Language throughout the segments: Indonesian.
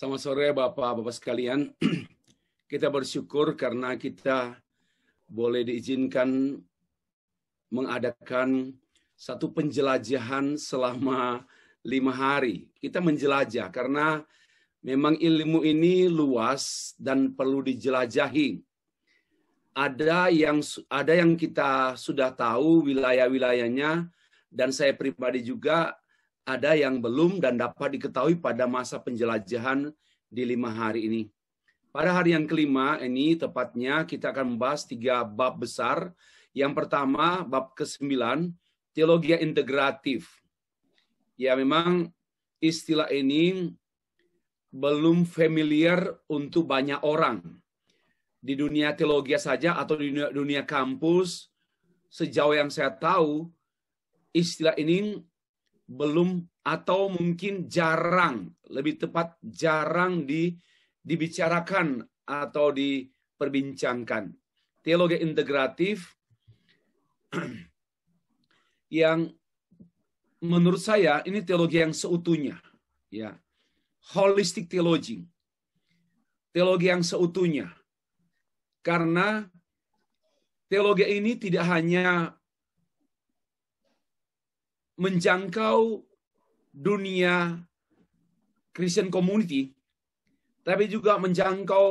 Selamat sore Bapak-Bapak sekalian. kita bersyukur karena kita boleh diizinkan mengadakan satu penjelajahan selama lima hari. Kita menjelajah karena memang ilmu ini luas dan perlu dijelajahi. Ada yang ada yang kita sudah tahu wilayah-wilayahnya dan saya pribadi juga ada yang belum dan dapat diketahui pada masa penjelajahan di lima hari ini. Pada hari yang kelima ini tepatnya kita akan membahas tiga bab besar. Yang pertama bab ke-9 teologi integratif. Ya memang istilah ini belum familiar untuk banyak orang. Di dunia teologi saja atau di dunia, dunia kampus sejauh yang saya tahu istilah ini belum atau mungkin jarang, lebih tepat jarang di dibicarakan atau diperbincangkan. Teologi integratif yang menurut saya ini teologi yang seutuhnya, ya. Holistic theology. Teologi yang seutuhnya. Karena teologi ini tidak hanya menjangkau dunia Christian community, tapi juga menjangkau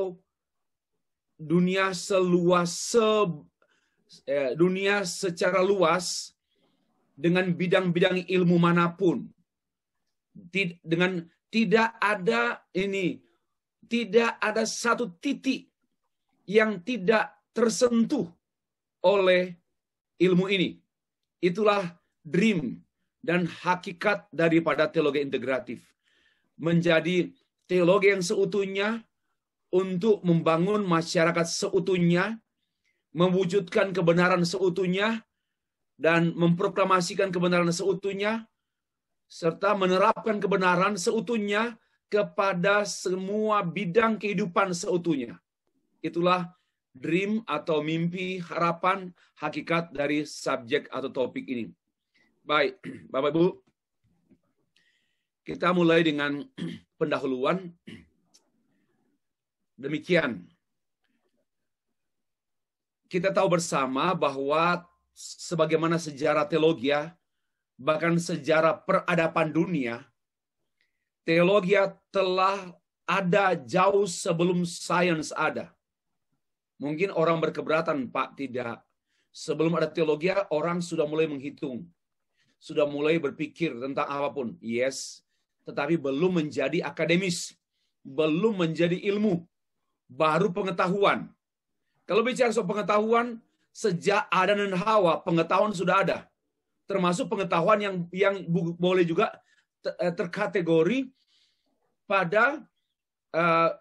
dunia seluas se, eh, dunia secara luas dengan bidang-bidang ilmu manapun. Tid, dengan tidak ada ini, tidak ada satu titik yang tidak tersentuh oleh ilmu ini. Itulah dream dan hakikat daripada teologi integratif. Menjadi teologi yang seutuhnya untuk membangun masyarakat seutuhnya, mewujudkan kebenaran seutuhnya, dan memproklamasikan kebenaran seutuhnya, serta menerapkan kebenaran seutuhnya kepada semua bidang kehidupan seutuhnya. Itulah dream atau mimpi, harapan, hakikat dari subjek atau topik ini. Baik, Bapak Ibu. Kita mulai dengan pendahuluan. Demikian. Kita tahu bersama bahwa sebagaimana sejarah teologi ya, bahkan sejarah peradaban dunia, teologi ya telah ada jauh sebelum sains ada. Mungkin orang berkeberatan, Pak, tidak. Sebelum ada teologi, ya, orang sudah mulai menghitung sudah mulai berpikir tentang apapun. Yes, tetapi belum menjadi akademis, belum menjadi ilmu, baru pengetahuan. Kalau bicara soal pengetahuan, sejak Adam dan Hawa pengetahuan sudah ada. Termasuk pengetahuan yang yang boleh juga eh, terkategori pada eh,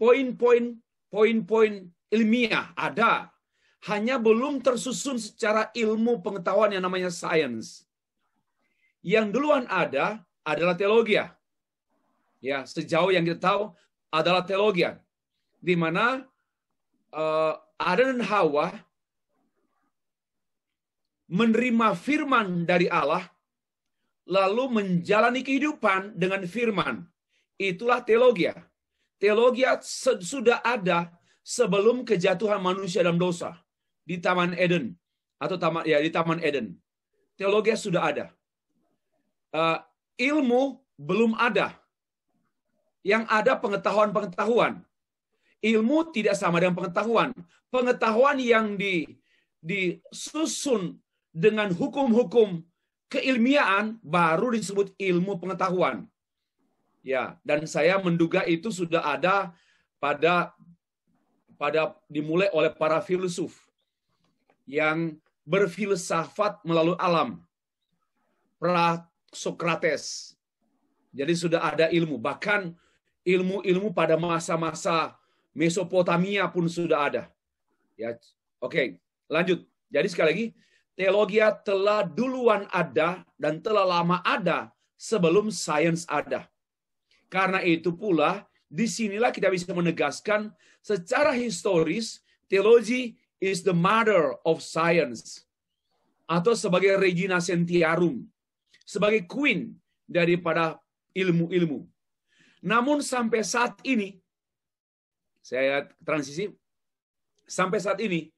poin-poin uh, poin-poin ilmiah ada hanya belum tersusun secara ilmu pengetahuan yang namanya sains. Yang duluan ada adalah teologi. Ya. ya, sejauh yang kita tahu adalah teologi. Ya. Di mana uh, Adam dan Hawa menerima firman dari Allah lalu menjalani kehidupan dengan firman. Itulah teologi. Ya. Teologi sudah ada sebelum kejatuhan manusia dalam dosa di Taman Eden atau taman ya di Taman Eden. Teologi sudah ada. Eh, ilmu belum ada. Yang ada pengetahuan-pengetahuan. Ilmu tidak sama dengan pengetahuan. Pengetahuan yang di disusun dengan hukum-hukum keilmiaan baru disebut ilmu pengetahuan. Ya, dan saya menduga itu sudah ada pada pada dimulai oleh para filsuf yang berfilsafat melalui alam. Pra-Sokrates. Jadi sudah ada ilmu. Bahkan ilmu-ilmu pada masa-masa Mesopotamia pun sudah ada. Ya, Oke, lanjut. Jadi sekali lagi, teologi telah duluan ada dan telah lama ada sebelum sains ada. Karena itu pula, disinilah kita bisa menegaskan secara historis teologi is the mother of science atau sebagai Regina Sentiarum, sebagai queen daripada ilmu-ilmu. Namun sampai saat ini, saya transisi, sampai saat ini,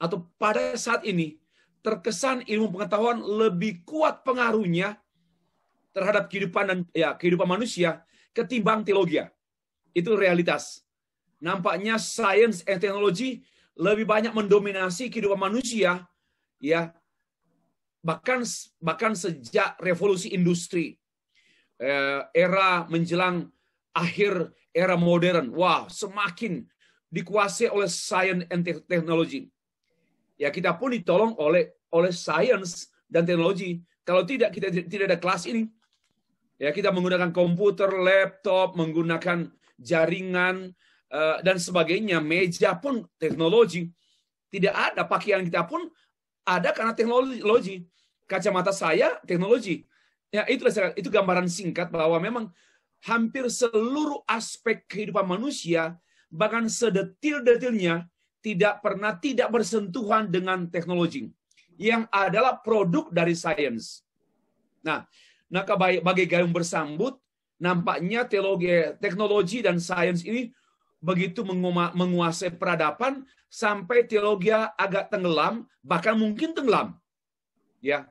atau pada saat ini, terkesan ilmu pengetahuan lebih kuat pengaruhnya terhadap kehidupan dan ya kehidupan manusia ketimbang teologi. Itu realitas. Nampaknya science and technology lebih banyak mendominasi kehidupan manusia ya bahkan bahkan sejak revolusi industri eh, era menjelang akhir era modern wah semakin dikuasai oleh sains dan teknologi ya kita pun ditolong oleh oleh sains dan teknologi kalau tidak kita tidak ada kelas ini ya kita menggunakan komputer laptop menggunakan jaringan Eh, dan sebagainya, meja pun teknologi. Tidak ada pakaian kita pun ada karena teknologi. Kacamata saya teknologi. Ya itu itu gambaran singkat bahwa memang hampir seluruh aspek kehidupan manusia bahkan sedetil-detilnya tidak pernah tidak bersentuhan dengan teknologi yang adalah produk dari sains. Nah, nah maka bagi gayung bersambut nampaknya teologi teknologi dan sains ini begitu menguasai peradaban sampai teologi agak tenggelam, bahkan mungkin tenggelam. Ya.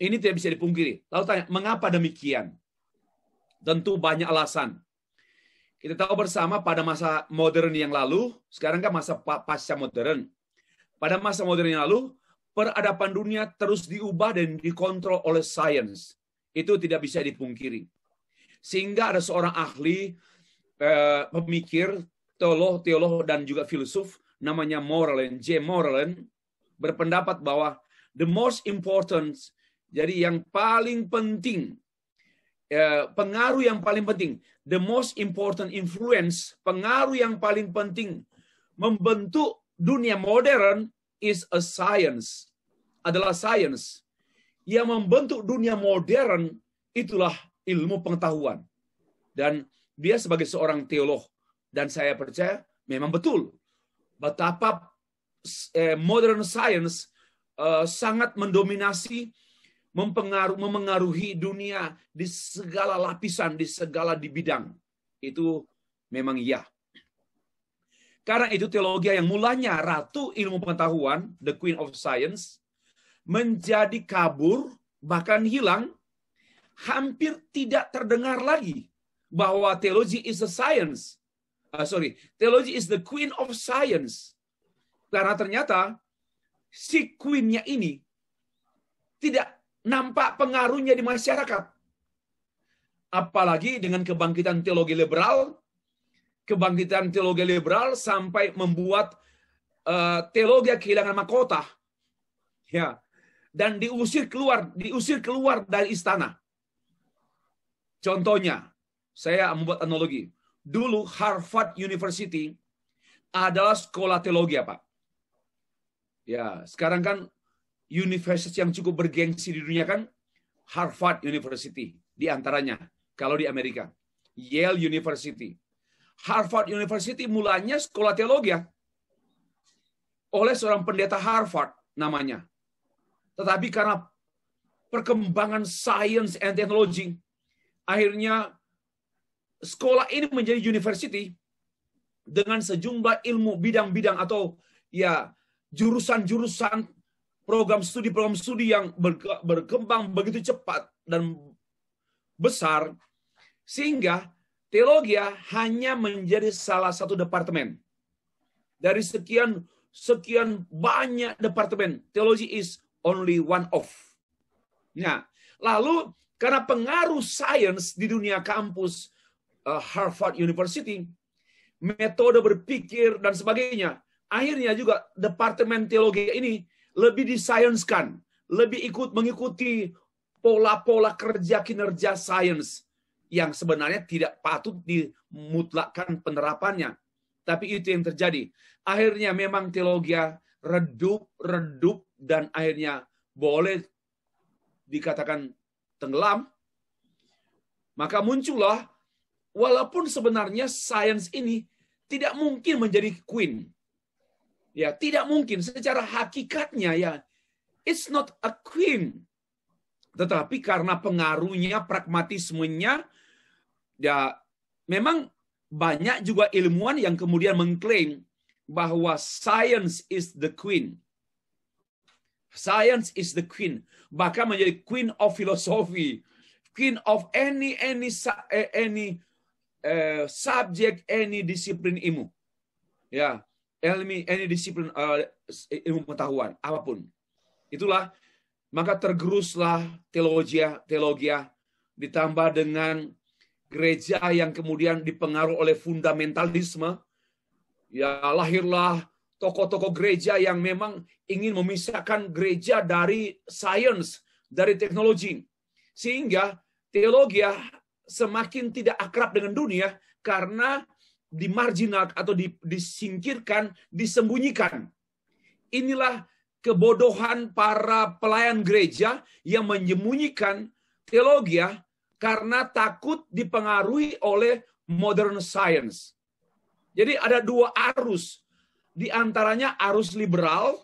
Ini tidak bisa dipungkiri. Lalu tanya, mengapa demikian? Tentu banyak alasan. Kita tahu bersama pada masa modern yang lalu, sekarang kan masa pasca modern. Pada masa modern yang lalu, peradaban dunia terus diubah dan dikontrol oleh sains. Itu tidak bisa dipungkiri. Sehingga ada seorang ahli pemikir, eh, teolog, teolog dan juga filsuf namanya Morland, J. Morland berpendapat bahwa the most important jadi yang paling penting eh, pengaruh yang paling penting the most important influence pengaruh yang paling penting membentuk dunia modern is a science adalah science yang membentuk dunia modern itulah ilmu pengetahuan dan dia sebagai seorang teolog dan saya percaya memang betul betapa eh, modern science eh, sangat mendominasi mempengaruhi, memengaruhi dunia di segala lapisan, di segala di bidang. Itu memang iya. Karena itu teologi yang mulanya ratu ilmu pengetahuan, the queen of science, menjadi kabur, bahkan hilang, hampir tidak terdengar lagi bahwa teologi is the science. Uh, sorry, teologi is the queen of science. Karena ternyata si queennya ini tidak nampak pengaruhnya di masyarakat. Apalagi dengan kebangkitan teologi liberal, kebangkitan teologi liberal sampai membuat uh, teologi kehilangan mahkota. Ya. Dan diusir keluar, diusir keluar dari istana. Contohnya, saya membuat analogi. Dulu Harvard University adalah sekolah teologi, apa? Ya, ya, sekarang kan universitas yang cukup bergengsi di dunia kan Harvard University di antaranya kalau di Amerika. Yale University. Harvard University mulanya sekolah teologi ya. Oleh seorang pendeta Harvard namanya. Tetapi karena perkembangan science and technology akhirnya sekolah ini menjadi university dengan sejumlah ilmu bidang-bidang atau ya jurusan-jurusan program studi program studi yang berkembang begitu cepat dan besar sehingga teologi ya hanya menjadi salah satu departemen dari sekian sekian banyak departemen teologi is only one of nah lalu karena pengaruh sains di dunia kampus Eh, Harvard University, metode berpikir dan sebagainya. Akhirnya juga departemen teologi ini lebih disainskan, lebih ikut mengikuti pola-pola kerja kinerja sains yang sebenarnya tidak patut dimutlakkan penerapannya. Tapi itu yang terjadi. Akhirnya memang teologi redup-redup dan akhirnya boleh dikatakan tenggelam. Maka muncullah Walaupun sebenarnya sains ini tidak mungkin menjadi queen. Ya, tidak mungkin secara hakikatnya ya it's not a queen. Tetapi karena pengaruhnya, pragmatismenya ya memang banyak juga ilmuwan yang kemudian mengklaim bahwa science is the queen. Science is the queen, bahkan menjadi queen of philosophy, queen of any any eh, any uh, subject any discipline ilmu. Ya, ilmi any discipline uh, ilmu pengetahuan apapun. Itulah maka tergeruslah teologia teologia ditambah dengan gereja yang kemudian dipengaruhi oleh fundamentalisme ya lahirlah tokoh-tokoh gereja yang memang ingin memisahkan gereja dari sains, dari teknologi. Sehingga teologi semakin tidak akrab dengan dunia karena dimarginal atau disingkirkan, disembunyikan. Inilah kebodohan para pelayan gereja yang menyembunyikan teologi ya, karena takut dipengaruhi oleh modern science. Jadi ada dua arus, di antaranya arus liberal,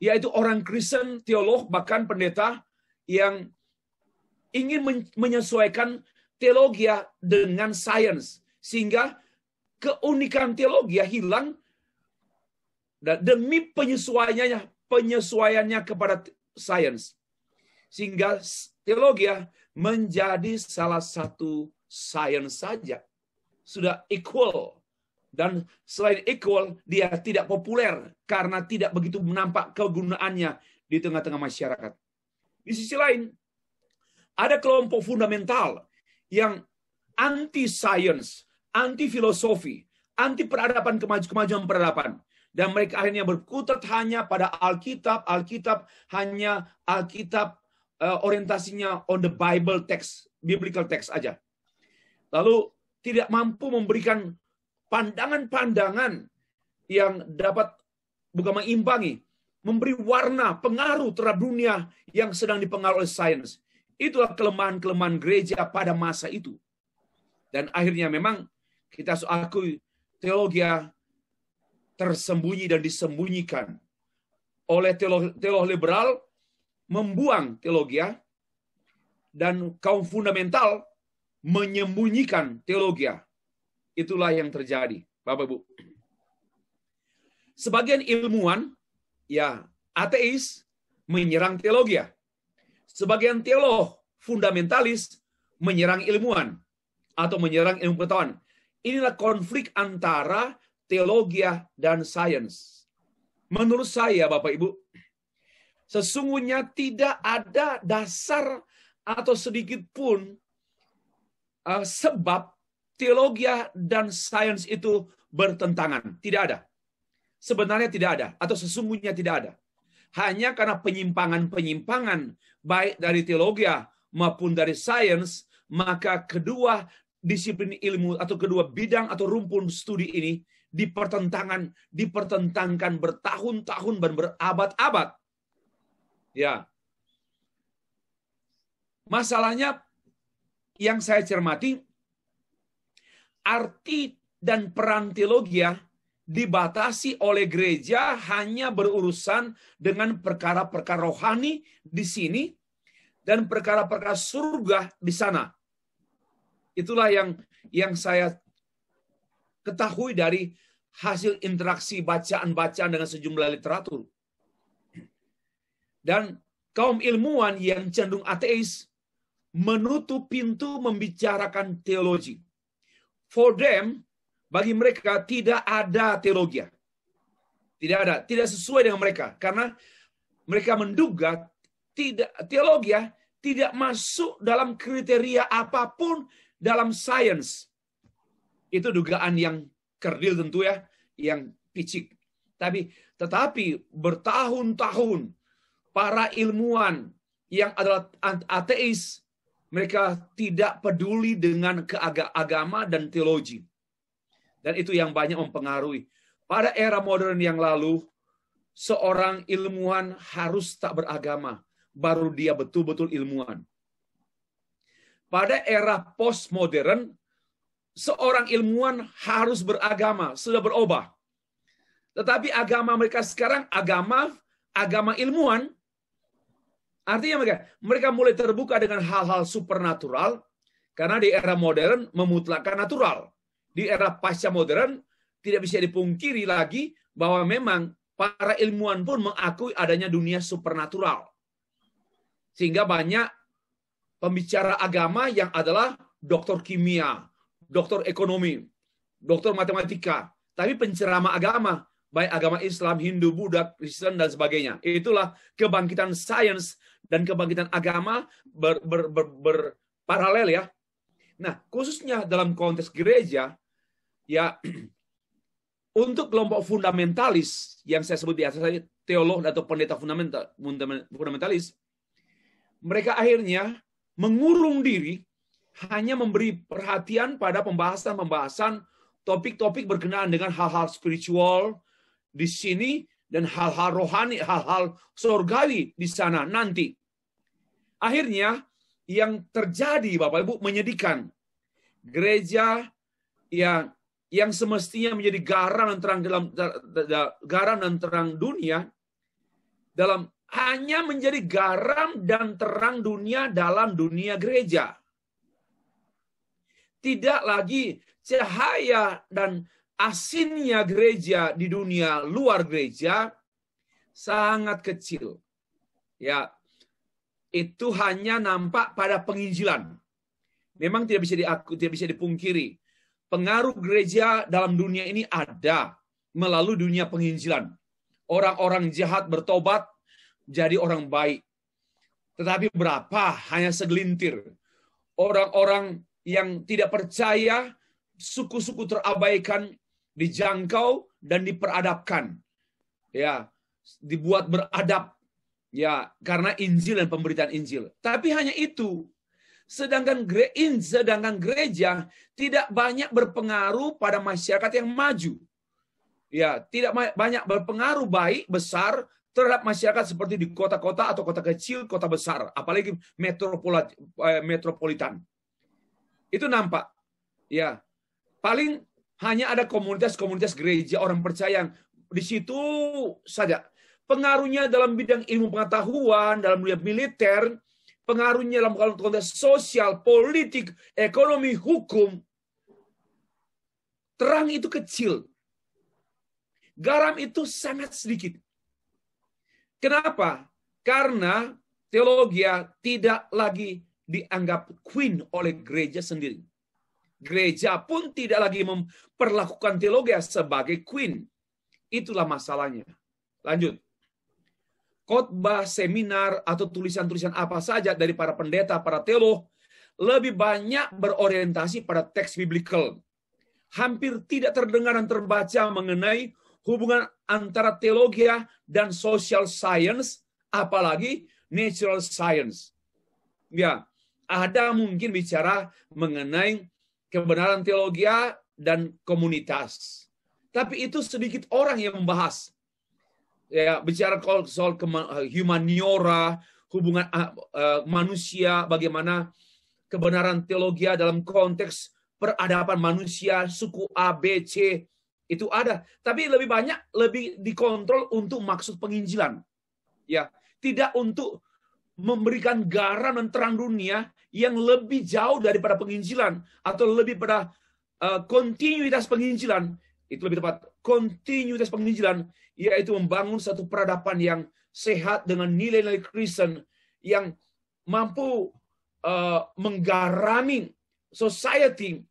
yaitu orang Kristen, teolog, bahkan pendeta yang ingin menyesuaikan teologia dengan sains sehingga keunikan teologia hilang dan demi penyesuaiannya penyesuaiannya kepada sains sehingga teologia menjadi salah satu sains saja sudah equal dan selain equal dia tidak populer karena tidak begitu menampak kegunaannya di tengah-tengah masyarakat. Di sisi lain ada kelompok fundamental yang anti science, anti filosofi, anti peradaban kemaju kemajuan peradaban dan mereka akhirnya berkutat hanya pada Alkitab, Alkitab hanya Alkitab uh, orientasinya on the Bible text, biblical text aja. Lalu tidak mampu memberikan pandangan-pandangan yang dapat bukan mengimbangi, memberi warna pengaruh terhadap dunia yang sedang dipengaruhi oleh sains. Itulah kelemahan-kelemahan gereja pada masa itu. Dan akhirnya memang kita harus akui teologi tersembunyi dan disembunyikan oleh teolog, teolog liberal membuang teologi ya, dan kaum fundamental menyembunyikan teologi. Ya. Itulah yang terjadi, Bapak Ibu. Sebagian ilmuwan ya ateis menyerang teologi ya sebagian teolog fundamentalis menyerang ilmuwan atau menyerang ilmu pengetahuan. Inilah konflik antara teologi dan sains. Menurut saya, Bapak Ibu, sesungguhnya tidak ada dasar atau sedikit pun uh, sebab teologi dan sains itu bertentangan. Tidak ada. Sebenarnya tidak ada atau sesungguhnya tidak ada hanya karena penyimpangan-penyimpangan baik dari teologi maupun dari sains, maka kedua disiplin ilmu atau kedua bidang atau rumpun studi ini dipertentangan, dipertentangkan bertahun-tahun dan berabad-abad. Ya. Masalahnya yang saya cermati arti dan peran teologia ya, dibatasi oleh gereja hanya berurusan dengan perkara-perkara rohani di sini dan perkara-perkara surga di sana. Itulah yang yang saya ketahui dari hasil interaksi bacaan-bacaan dengan sejumlah literatur. Dan kaum ilmuwan yang cenderung ateis menutup pintu membicarakan teologi. For them, bagi mereka tidak ada teologi. Tidak ada, tidak sesuai dengan mereka karena mereka menduga tidak teologi tidak masuk dalam kriteria apapun dalam sains. Itu dugaan yang kerdil tentu ya, yang picik. Tapi tetapi bertahun-tahun para ilmuwan yang adalah ateis mereka tidak peduli dengan keagama dan teologi. Dan itu yang banyak mempengaruhi. Pada era modern yang lalu, seorang ilmuwan harus tak beragama, baru dia betul-betul ilmuwan. Pada era postmodern, seorang ilmuwan harus beragama, sudah berubah. Tetapi agama mereka sekarang agama agama ilmuwan. Artinya mereka mereka mulai terbuka dengan hal-hal supernatural karena di era modern memutlakkan natural di era pasca modern tidak bisa dipungkiri lagi bahwa memang para ilmuwan pun mengakui adanya dunia supernatural. Sehingga banyak pembicara agama yang adalah doktor kimia, doktor ekonomi, doktor matematika, tapi pencerama agama baik agama Islam, Hindu, Buddha, Kristen dan sebagainya. Itulah kebangkitan sains dan kebangkitan agama ber, ber, ber, berparalel ya. Nah, khususnya dalam konteks gereja, ya untuk kelompok fundamentalis yang saya sebut di atas tadi teolog atau pendeta fundamental fundamentalis mereka akhirnya mengurung diri hanya memberi perhatian pada pembahasan-pembahasan topik-topik berkenaan dengan hal-hal spiritual di sini dan hal-hal rohani, hal-hal surgawi di sana nanti. Akhirnya yang terjadi Bapak Ibu menyedihkan. Gereja yang yang semestinya menjadi garam dan terang dalam garam dan terang dunia dalam hanya menjadi garam dan terang dunia dalam dunia gereja. Tidak lagi cahaya dan asinnya gereja di dunia luar gereja sangat kecil. Ya, itu hanya nampak pada penginjilan. Memang tidak bisa diaku, tidak bisa dipungkiri pengaruh gereja dalam dunia ini ada melalui dunia penginjilan. Orang-orang jahat bertobat jadi orang baik. Tetapi berapa? Hanya segelintir. Orang-orang yang tidak percaya, suku-suku terabaikan, dijangkau dan diperadabkan. Ya, dibuat beradab. Ya, karena Injil dan pemberitaan Injil. Tapi hanya itu. Sedangkan gereja, sedangkan gereja tidak banyak berpengaruh pada masyarakat yang maju. Ya, tidak banyak berpengaruh baik besar terhadap masyarakat seperti di kota-kota atau kota kecil, kota besar, apalagi eh, metropolitan. Itu nampak. Ya. Paling hanya ada komunitas-komunitas gereja orang percaya yang di situ saja pengaruhnya dalam bidang ilmu pengetahuan, dalam dunia militer, pengaruhnya dalam konteks sosial, politik, ekonomi, hukum. Terang itu kecil. Garam itu sangat sedikit. Kenapa? Karena teologia ya tidak lagi dianggap queen oleh gereja sendiri. Gereja pun tidak lagi memperlakukan teologi ya sebagai queen. Itulah masalahnya. Lanjut khotbah, seminar, atau tulisan-tulisan apa saja dari para pendeta, para teolog, lebih banyak berorientasi pada teks biblical. Hampir tidak terdengar dan terbaca mengenai hubungan antara teologi dan social science, apalagi natural science. Ya, ada mungkin bicara mengenai kebenaran teologi dan komunitas. Tapi itu sedikit orang yang membahas ya bicara soal eh, humaniora, hubungan uh, manusia, bagaimana kebenaran teologi ya dalam konteks peradaban manusia, suku A, B, C, itu ada. Tapi lebih banyak, lebih dikontrol untuk maksud penginjilan. ya Tidak untuk memberikan garam dan terang dunia yang lebih jauh daripada penginjilan atau lebih pada uh, kontinuitas penginjilan itu lebih tepat kontinuitas penginjilan, yaitu membangun satu peradaban yang sehat dengan nilai-nilai Kristen yang mampu uh, menggarami society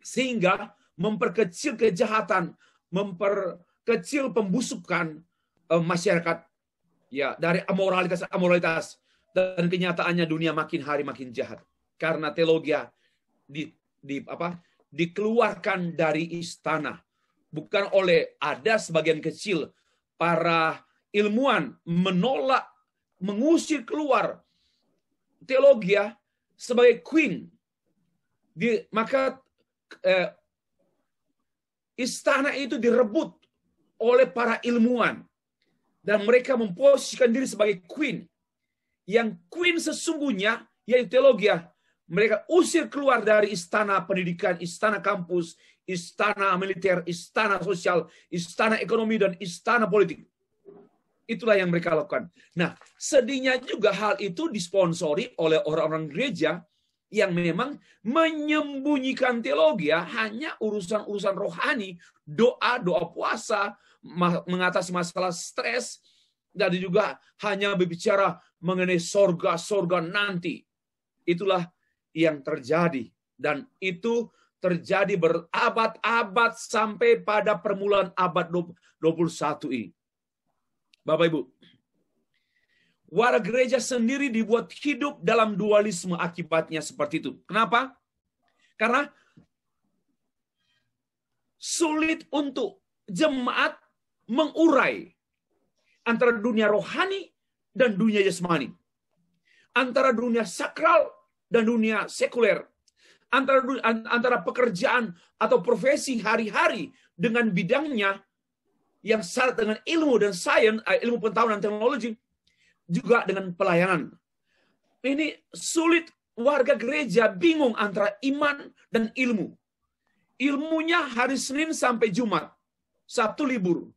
sehingga memperkecil kejahatan, memperkecil pembusukan uh, masyarakat ya dari amoralitas amoralitas dan kenyataannya dunia makin hari makin jahat karena teologia di, di apa dikeluarkan dari istana bukan oleh ada sebagian kecil para ilmuwan menolak mengusir keluar teologi ya sebagai queen di maka eh, istana itu direbut oleh para ilmuwan dan mereka memposisikan diri sebagai queen yang queen sesungguhnya yaitu teologi ya, mereka usir keluar dari istana pendidikan istana kampus istana militer, istana sosial, istana ekonomi, dan istana politik. Itulah yang mereka lakukan. Nah, sedihnya juga hal itu disponsori oleh orang-orang gereja yang memang menyembunyikan teologi ya, hanya urusan-urusan rohani, doa, doa puasa, mengatasi masalah stres, dan juga hanya berbicara mengenai sorga-sorga nanti. Itulah yang terjadi. Dan itu terjadi berabad-abad sampai pada permulaan abad 21 ini. Bapak Ibu, warga gereja sendiri dibuat hidup dalam dualisme akibatnya seperti itu. Kenapa? Karena sulit untuk jemaat mengurai antara dunia rohani dan dunia jasmani. Antara dunia sakral dan dunia sekuler antara antara pekerjaan atau profesi hari-hari dengan bidangnya yang syarat dengan ilmu dan sains, eh, ilmu pengetahuan dan teknologi, juga dengan pelayanan. Ini sulit warga gereja bingung antara iman dan ilmu. Ilmunya hari Senin sampai Jumat, Sabtu libur,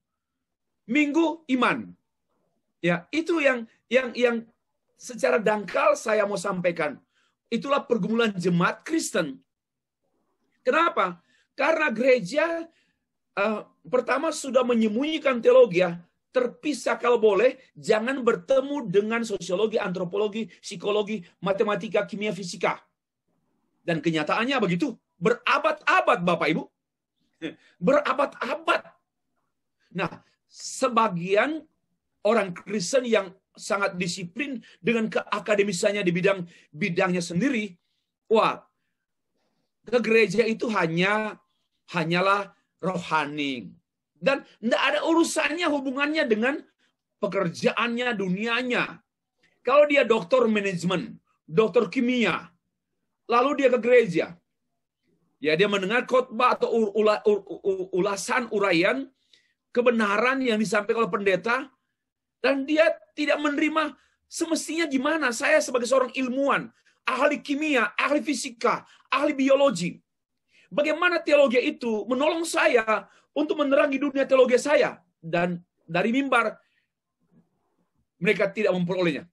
Minggu iman. Ya, itu yang yang yang secara dangkal saya mau sampaikan. Itulah pergumulan jemaat Kristen. Kenapa? Karena gereja uh, pertama sudah menyembunyikan teologi ya, terpisah kalau boleh, jangan bertemu dengan sosiologi, antropologi, psikologi, matematika, kimia, fisika. Dan kenyataannya begitu, berabad-abad Bapak Ibu. Berabad-abad. Nah, sebagian orang Kristen yang sangat disiplin dengan keakademisannya di bidang bidangnya sendiri, wah ke gereja itu hanya hanyalah rohani dan tidak ada urusannya hubungannya dengan pekerjaannya dunianya. Kalau dia dokter manajemen, dokter kimia, lalu dia ke gereja, ya dia mendengar khotbah atau ulasan uraian kebenaran yang disampaikan oleh pendeta, dan dia tidak menerima semestinya gimana saya sebagai seorang ilmuwan, ahli kimia, ahli fisika, ahli biologi. Bagaimana teologi itu menolong saya untuk menerangi dunia teologi saya. Dan dari mimbar, mereka tidak memperolehnya.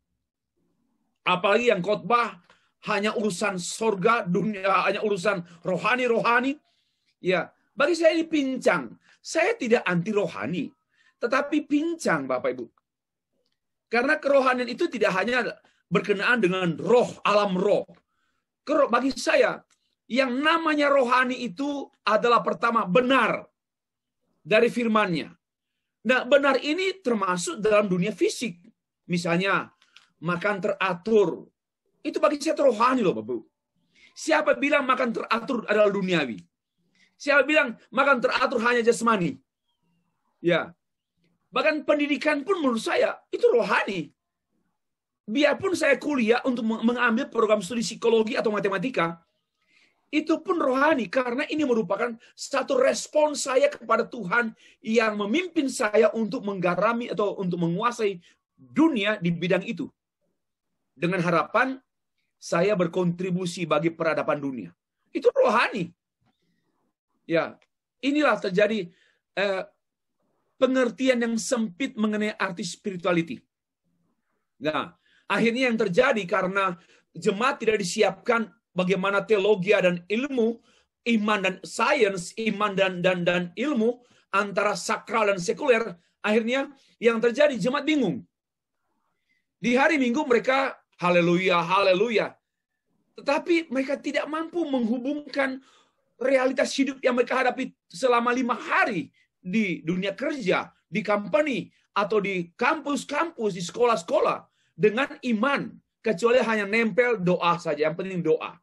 Apalagi yang khotbah hanya urusan sorga, dunia hanya urusan rohani-rohani. Ya, bagi saya ini pincang. Saya tidak anti rohani, tetapi pincang Bapak Ibu. Karena kerohanian itu tidak hanya berkenaan dengan roh, alam roh. Bagi saya, yang namanya rohani itu adalah pertama benar dari firmannya. Nah, benar ini termasuk dalam dunia fisik. Misalnya, makan teratur. Itu bagi saya rohani loh, Bapak. Siapa bilang makan teratur adalah duniawi? Siapa bilang makan teratur hanya jasmani? Ya, Bahkan pendidikan pun menurut saya itu rohani. Biarpun saya kuliah untuk mengambil program studi psikologi atau matematika, itu pun rohani karena ini merupakan satu respon saya kepada Tuhan yang memimpin saya untuk menggarami atau untuk menguasai dunia di bidang itu. Dengan harapan saya berkontribusi bagi peradaban dunia. Itu rohani. Ya, inilah terjadi eh, pengertian yang sempit mengenai arti spirituality. Nah, akhirnya yang terjadi karena jemaat tidak disiapkan bagaimana teologia dan ilmu, iman dan sains, iman dan dan dan ilmu antara sakral dan sekuler, akhirnya yang terjadi jemaat bingung. Di hari Minggu mereka haleluya, haleluya. Tetapi mereka tidak mampu menghubungkan realitas hidup yang mereka hadapi selama lima hari di dunia kerja, di company, atau di kampus-kampus, di sekolah-sekolah dengan iman, kecuali hanya nempel doa saja, yang penting doa.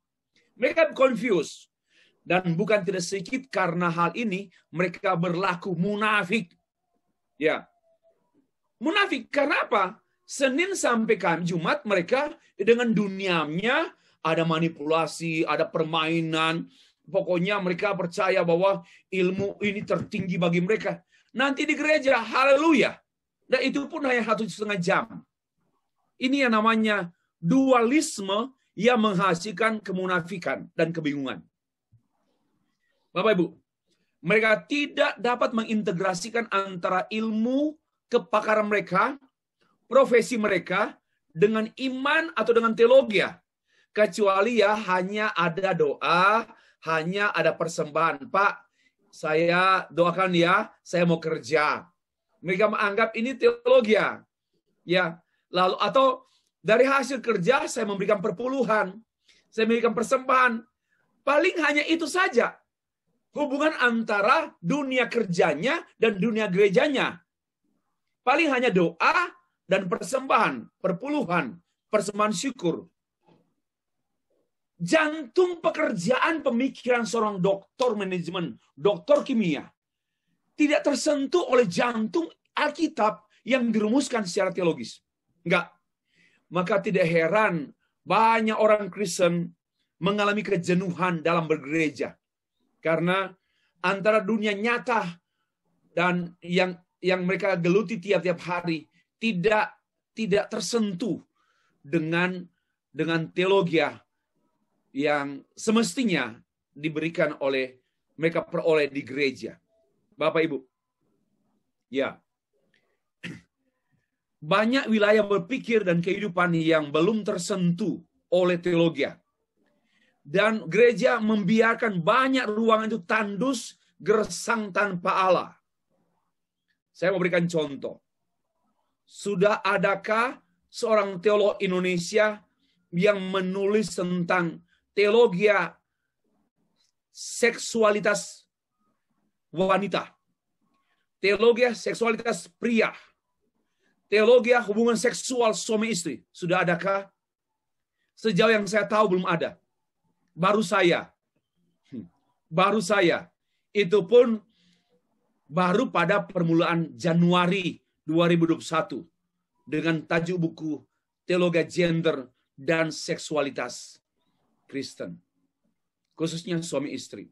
Mereka confused. Dan bukan tidak sedikit karena hal ini mereka berlaku munafik. Ya. Munafik karena apa? Senin sampai Kamis Jumat mereka dengan dunianya ada manipulasi, ada permainan, Pokoknya mereka percaya bahwa ilmu ini tertinggi bagi mereka. Nanti di gereja, haleluya. Dan itu pun hanya satu setengah jam. Ini yang namanya dualisme yang menghasilkan kemunafikan dan kebingungan. Bapak Ibu, mereka tidak dapat mengintegrasikan antara ilmu, kepakaran mereka, profesi mereka, dengan iman atau dengan teologi. Ya. Kecuali ya hanya ada doa, hanya ada persembahan. Pak, saya doakan ya, saya mau kerja. Mereka menganggap ini teologi ya. Ya, lalu atau dari hasil kerja saya memberikan perpuluhan, saya memberikan persembahan. Paling hanya itu saja hubungan antara dunia kerjanya dan dunia gerejanya. Paling hanya doa dan persembahan, perpuluhan, persembahan syukur jantung pekerjaan pemikiran seorang dokter manajemen, dokter kimia, tidak tersentuh oleh jantung Alkitab yang dirumuskan secara teologis. Enggak. Maka tidak heran banyak orang Kristen mengalami kejenuhan dalam bergereja. Karena antara dunia nyata dan yang yang mereka geluti tiap-tiap hari tidak tidak tersentuh dengan dengan teologia yang semestinya diberikan oleh mereka peroleh di gereja. Bapak Ibu. Ya. Banyak wilayah berpikir dan kehidupan yang belum tersentuh oleh teologi. Dan gereja membiarkan banyak ruangan itu tandus, gersang tanpa Allah. Saya mau berikan contoh. Sudah adakah seorang teolog Indonesia yang menulis tentang teologia ya, seksualitas wanita, teologia ya, seksualitas pria, teologia ya, hubungan seksual suami istri. Sudah adakah? Sejauh yang saya tahu belum ada. Baru saya. Hmm. Baru saya. Itu pun baru pada permulaan Januari 2021 dengan tajuk buku Teologi Gender dan Seksualitas Kristen. Khususnya suami istri.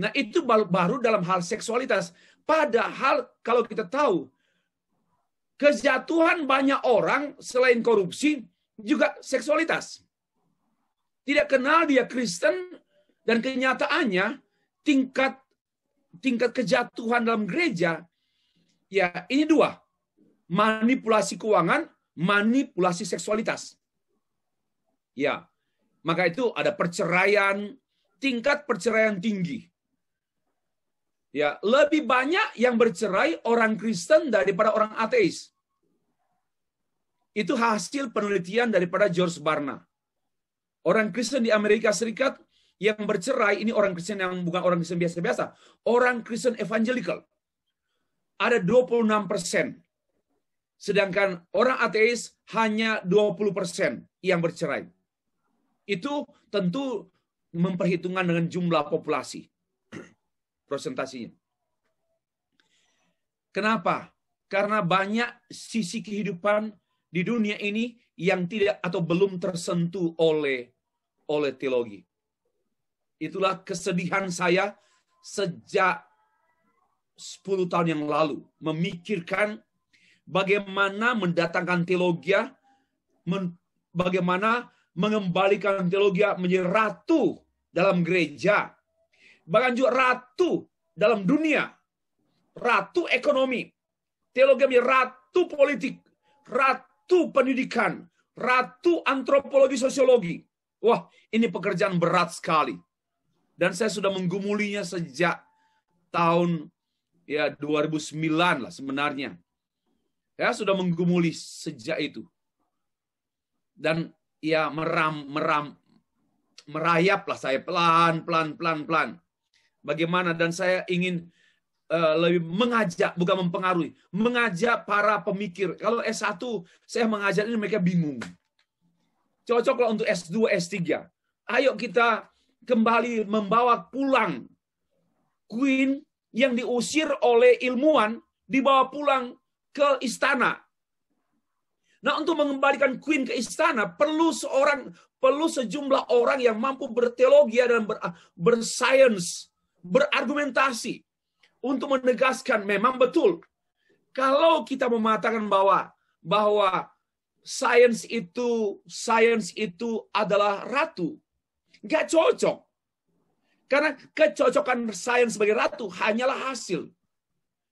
Nah itu baru dalam hal seksualitas. Padahal kalau kita tahu, kejatuhan banyak orang selain korupsi juga seksualitas. Tidak kenal dia Kristen dan kenyataannya tingkat tingkat kejatuhan dalam gereja ya ini dua manipulasi keuangan manipulasi seksualitas ya maka itu ada perceraian, tingkat perceraian tinggi. Ya, lebih banyak yang bercerai orang Kristen daripada orang ateis. Itu hasil penelitian daripada George Barna. Orang Kristen di Amerika Serikat yang bercerai ini orang Kristen yang bukan orang Kristen biasa-biasa, orang Kristen evangelical. Ada 26 Sedangkan orang ateis hanya 20 yang bercerai. Itu tentu memperhitungkan dengan jumlah populasi presentasinya. Kenapa? Karena banyak sisi kehidupan di dunia ini yang tidak atau belum tersentuh oleh oleh teologi. Itulah kesedihan saya sejak 10 tahun yang lalu memikirkan bagaimana mendatangkan teologi, bagaimana mengembalikan teologi menjadi ratu dalam gereja. Bahkan juga ratu dalam dunia. Ratu ekonomi. Teologi menjadi ratu politik. Ratu pendidikan. Ratu antropologi sosiologi. Wah, ini pekerjaan berat sekali. Dan saya sudah menggumulinya sejak tahun ya 2009 lah sebenarnya. Saya sudah menggumuli sejak itu. Dan ya meram meram merayap lah saya pelan pelan pelan pelan. Bagaimana dan saya ingin eh, lebih mengajak bukan mempengaruhi, mengajak para pemikir. Kalau S1 saya mengajak ini mereka bingung. Cocoklah untuk S2, S3. Ayo kita kembali membawa pulang Queen yang diusir oleh ilmuwan dibawa pulang ke istana Nah, untuk mengembalikan Queen ke istana perlu seorang perlu sejumlah orang yang mampu berteologi dan ber, ah, bersains, berargumentasi untuk menegaskan memang betul kalau kita mematakan bahwa bahwa sains itu sains itu adalah ratu, nggak cocok. Karena kecocokan sains sebagai ratu hanyalah hasil.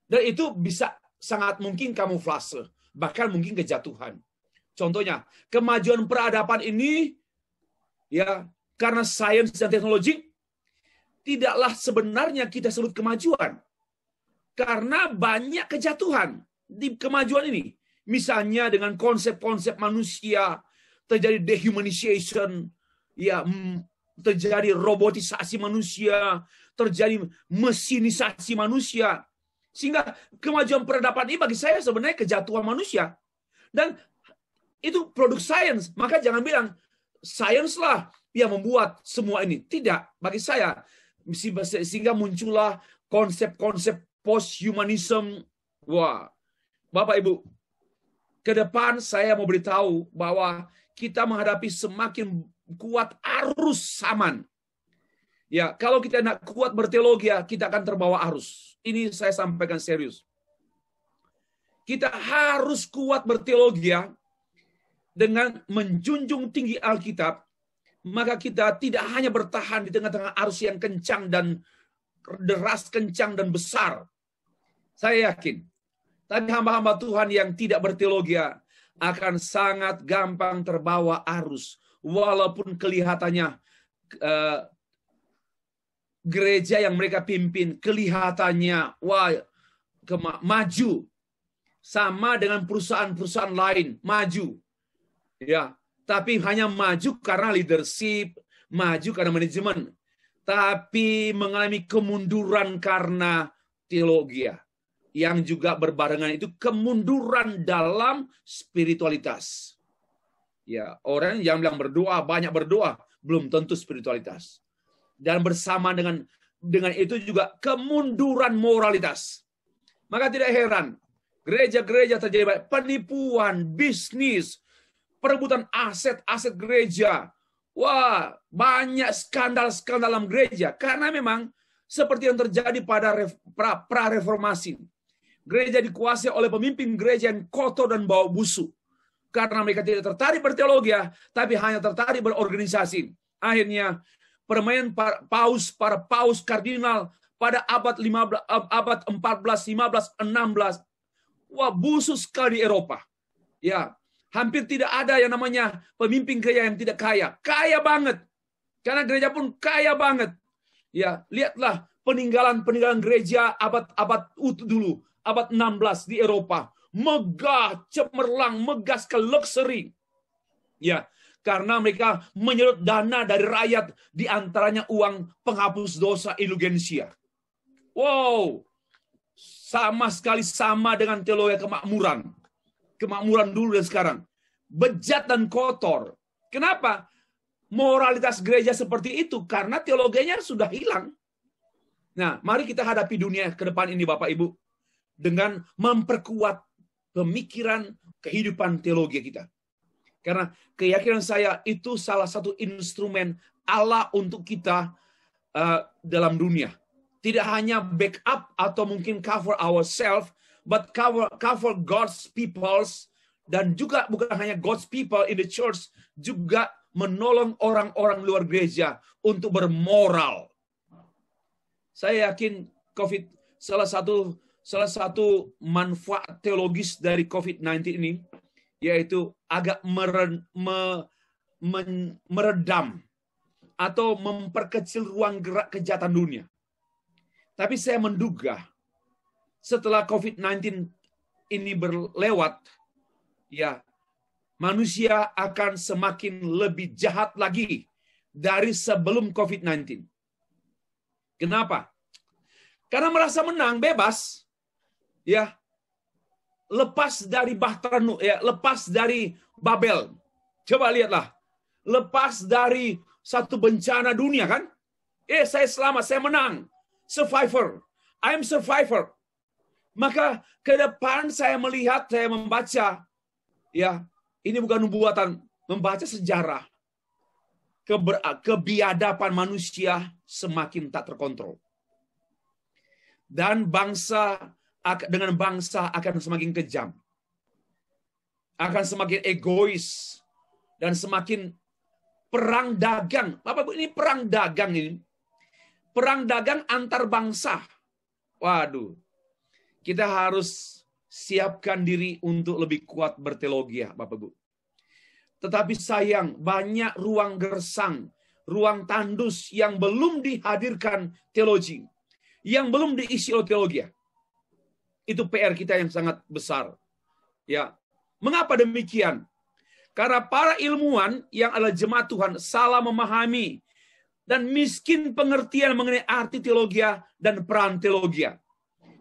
Dan itu bisa sangat mungkin kamuflase bahkan mungkin kejatuhan. Contohnya, kemajuan peradaban ini ya karena sains dan teknologi tidaklah sebenarnya kita sebut kemajuan. Karena banyak kejatuhan di kemajuan ini. Misalnya dengan konsep-konsep manusia terjadi dehumanization, ya terjadi robotisasi manusia, terjadi mesinisasi manusia, sehingga kemajuan peradaban ini bagi saya sebenarnya kejatuhan manusia. Dan itu produk sains. Maka jangan bilang, sains lah yang membuat semua ini. Tidak, bagi saya. Sehingga muncullah konsep-konsep post-humanism. Wah, Bapak Ibu, ke depan saya mau beritahu bahwa kita menghadapi semakin kuat arus saman. Ya, kalau kita tidak kuat berteologi, ya, kita akan terbawa arus. Ini saya sampaikan serius. Kita harus kuat berteologi ya, dengan menjunjung tinggi Alkitab, maka kita tidak hanya bertahan di tengah-tengah arus yang kencang dan deras, kencang dan besar. Saya yakin. Tapi hamba-hamba Tuhan yang tidak berteologi ya, akan sangat gampang terbawa arus. Walaupun kelihatannya eh, gereja yang mereka pimpin kelihatannya wah kema- maju sama dengan perusahaan-perusahaan lain maju ya tapi hanya maju karena leadership maju karena manajemen tapi mengalami kemunduran karena teologi ya, yang juga berbarengan itu kemunduran dalam spiritualitas ya orang yang bilang berdoa banyak berdoa belum tentu spiritualitas dan bersama dengan dengan itu juga kemunduran moralitas. Maka tidak heran gereja-gereja terjadi banyak penipuan, bisnis, perebutan aset-aset gereja. Wah, banyak skandal-skandal dalam gereja karena memang seperti yang terjadi pada pra-reformasi. Gereja dikuasai oleh pemimpin gereja yang kotor dan bau busuk. Karena mereka tidak tertarik berteologi, ya, tapi hanya tertarik berorganisasi. Akhirnya permainan paus para paus kardinal pada abad 15 abad 14, 15, 16. Wah, busuk sekali di Eropa. Ya, hampir tidak ada yang namanya pemimpin gereja yang tidak kaya. Kaya banget. Karena gereja pun kaya banget. Ya, lihatlah peninggalan-peninggalan gereja abad-abad dulu, abad 16 di Eropa. Megah, cemerlang, megah ke luxury. Ya, karena mereka menyerut dana dari rakyat di antaranya uang penghapus dosa ilugensia. Wow. Sama sekali sama dengan teologi kemakmuran. Kemakmuran dulu dan sekarang. Bejat dan kotor. Kenapa? Moralitas gereja seperti itu karena teologinya sudah hilang. Nah, mari kita hadapi dunia ke depan ini Bapak Ibu dengan memperkuat pemikiran kehidupan teologi kita. Karena keyakinan saya itu salah satu instrumen Allah untuk kita uh, dalam dunia. Tidak hanya backup atau mungkin cover ourselves, but cover cover God's peoples dan juga bukan hanya God's people in the church juga menolong orang-orang luar gereja untuk bermoral. Saya yakin COVID salah satu salah satu manfaat teologis dari COVID-19 ini yaitu agak meredam atau memperkecil ruang gerak kejahatan dunia. Tapi saya menduga setelah COVID-19 ini berlewat, ya manusia akan semakin lebih jahat lagi dari sebelum COVID-19. Kenapa? Karena merasa menang, bebas, ya lepas dari Bahtera ya, lepas dari Babel. Coba lihatlah. Lepas dari satu bencana dunia kan? Eh, saya selamat, saya menang. Survivor. I'm survivor. Maka ke depan saya melihat, saya membaca. Ya, ini bukan nubuatan, membaca sejarah. Keber, kebiadaban manusia semakin tak terkontrol. Dan bangsa dengan bangsa akan semakin kejam. Akan semakin egois dan semakin perang dagang. Bapak Ibu ini perang dagang ini. Perang dagang antar bangsa. Waduh. Kita harus siapkan diri untuk lebih kuat berteologi, Bapak Ibu. Tetapi sayang, banyak ruang gersang, ruang tandus yang belum dihadirkan teologi, yang belum diisi oleh teologi. Itu PR kita yang sangat besar. Ya. Mengapa demikian? Karena para ilmuwan yang adalah jemaat Tuhan salah memahami dan miskin pengertian mengenai arti teologia dan peran teologia.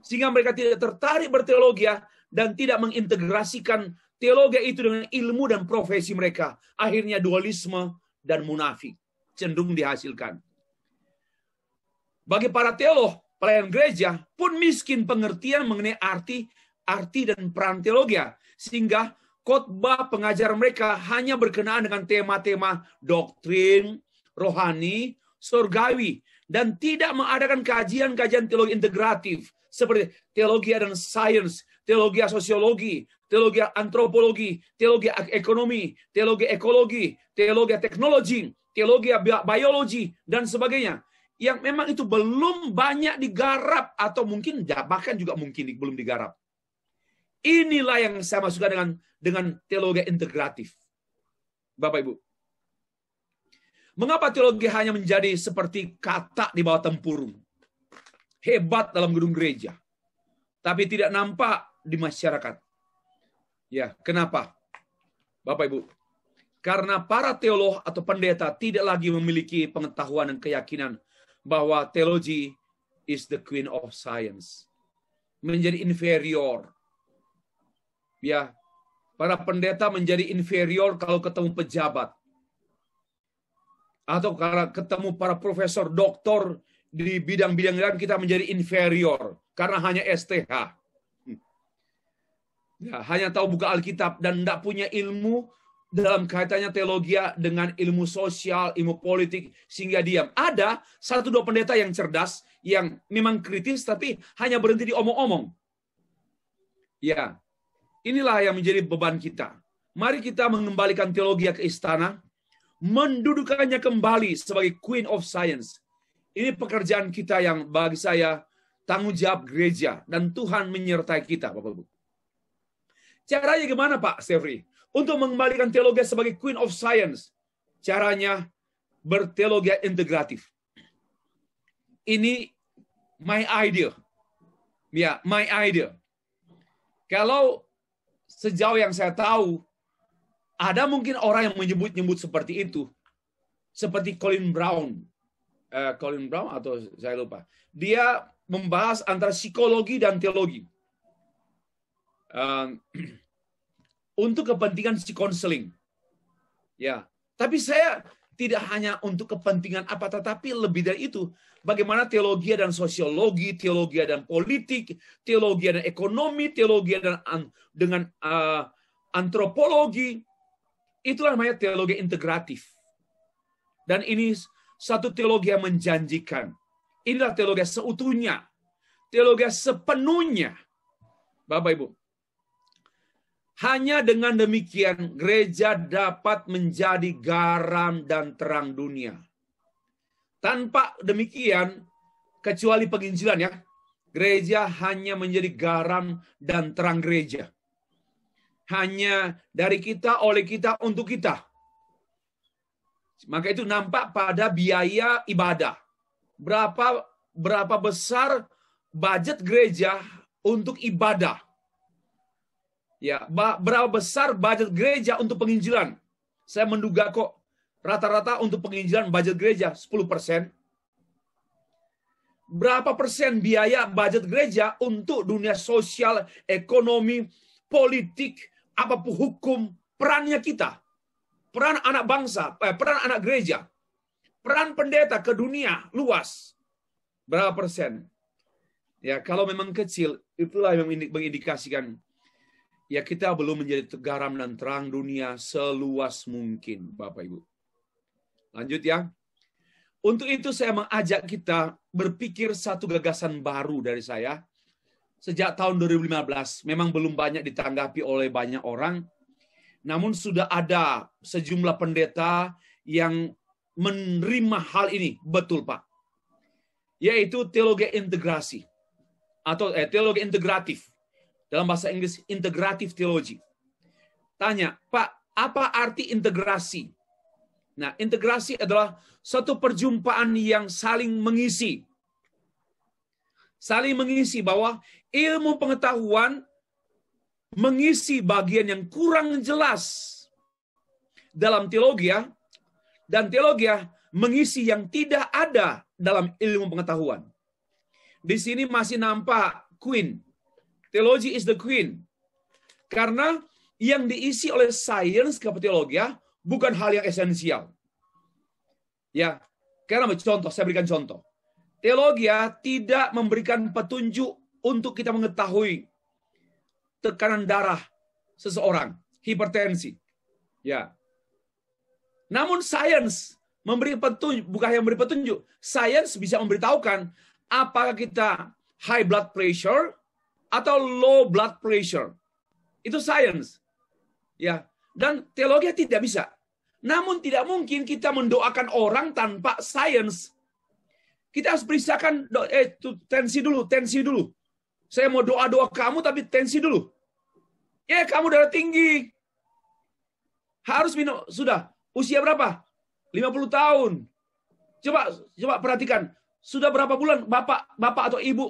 Sehingga mereka tidak tertarik berteologia dan tidak mengintegrasikan teologi itu dengan ilmu dan profesi mereka. Akhirnya dualisme dan munafik cenderung dihasilkan. Bagi para teolog, pelayan gereja pun miskin pengertian mengenai arti arti dan peran teologi sehingga khotbah pengajar mereka hanya berkenaan dengan tema-tema doktrin rohani surgawi dan tidak mengadakan kajian-kajian teologi integratif seperti teologi dan sains, teologi sosiologi, teologi antropologi, teologi ekonomi, teologi ekologi, teologi teknologi, teologi biologi dan sebagainya yang memang itu belum banyak digarap atau mungkin bahkan juga mungkin belum digarap. Inilah yang saya masukkan dengan dengan teologi integratif. Bapak Ibu. Mengapa teologi hanya menjadi seperti kata di bawah tempurung? Hebat dalam gedung gereja. Tapi tidak nampak di masyarakat. Ya, kenapa? Bapak Ibu, karena para teolog atau pendeta tidak lagi memiliki pengetahuan dan keyakinan bahwa teologi is the queen of science. Menjadi inferior. Ya, para pendeta menjadi inferior kalau ketemu pejabat. Atau karena ketemu para profesor, doktor di bidang-bidang lain kita menjadi inferior karena hanya STH. Hmm. Ya, hanya tahu buka Alkitab dan tidak punya ilmu dalam kaitannya teologia ya, dengan ilmu sosial, ilmu politik, sehingga diam. Ada satu dua pendeta yang cerdas, yang memang kritis, tapi hanya berhenti di omong-omong. Ya, inilah yang menjadi beban kita. Mari kita mengembalikan teologi ya ke istana, mendudukannya kembali sebagai Queen of Science. Ini pekerjaan kita yang bagi saya tanggung jawab gereja, dan Tuhan menyertai kita, Bapak-Ibu. Caranya gimana Pak Sefri? untuk mengembalikan teologi sebagai queen of science. Caranya berteologi integratif. Ini my idea. Ya, my idea. Kalau sejauh yang saya tahu, ada mungkin orang yang menyebut-nyebut seperti itu. Seperti Colin Brown. Uh, Colin Brown atau saya lupa. Dia membahas antara psikologi dan teologi. Uh, untuk kepentingan si konseling. Ya, tapi saya tidak hanya untuk kepentingan apa, tetapi lebih dari itu, bagaimana teologi dan sosiologi, teologi dan politik, teologi dan ekonomi, teologi dan dengan uh, antropologi, itulah namanya teologi integratif. Dan ini satu teologi yang menjanjikan. Inilah teologi seutuhnya, teologi sepenuhnya. Bapak Ibu, hanya dengan demikian gereja dapat menjadi garam dan terang dunia. Tanpa demikian, kecuali penginjilan ya, gereja hanya menjadi garam dan terang gereja. Hanya dari kita, oleh kita, untuk kita. Maka itu nampak pada biaya ibadah. Berapa berapa besar budget gereja untuk ibadah Ya, berapa besar budget gereja untuk penginjilan? Saya menduga kok rata-rata untuk penginjilan budget gereja 10%. Berapa persen biaya budget gereja untuk dunia sosial, ekonomi, politik, apapun hukum, perannya kita. Peran anak bangsa, eh, peran anak gereja. Peran pendeta ke dunia luas. Berapa persen? Ya, kalau memang kecil, itulah yang mengindikasikan ya kita belum menjadi garam dan terang dunia seluas mungkin, Bapak Ibu. Lanjut ya. Untuk itu saya mengajak kita berpikir satu gagasan baru dari saya. Sejak tahun 2015 memang belum banyak ditanggapi oleh banyak orang. Namun sudah ada sejumlah pendeta yang menerima hal ini, betul Pak. Yaitu teologi integrasi atau eh, teologi integratif dalam bahasa Inggris integratif teologi Tanya, Pak, apa arti integrasi? Nah, integrasi adalah satu perjumpaan yang saling mengisi. Saling mengisi bahwa ilmu pengetahuan mengisi bagian yang kurang jelas dalam teologi dan teologi mengisi yang tidak ada dalam ilmu pengetahuan. Di sini masih nampak Queen Teologi is the queen. Karena yang diisi oleh sains ke teologi ya, bukan hal yang esensial. Ya, karena contoh, saya berikan contoh. Teologi ya, tidak memberikan petunjuk untuk kita mengetahui tekanan darah seseorang, hipertensi. Ya. Namun sains memberi petunjuk, bukan yang memberi petunjuk. Sains bisa memberitahukan apakah kita high blood pressure atau low blood pressure. Itu science. Ya. Dan teologi tidak bisa. Namun tidak mungkin kita mendoakan orang tanpa science. Kita harus periksakan eh tensi dulu, tensi dulu. Saya mau doa-doa kamu tapi tensi dulu. Ya, kamu darah tinggi. Harus minum sudah. Usia berapa? 50 tahun. Coba coba perhatikan. Sudah berapa bulan Bapak Bapak atau Ibu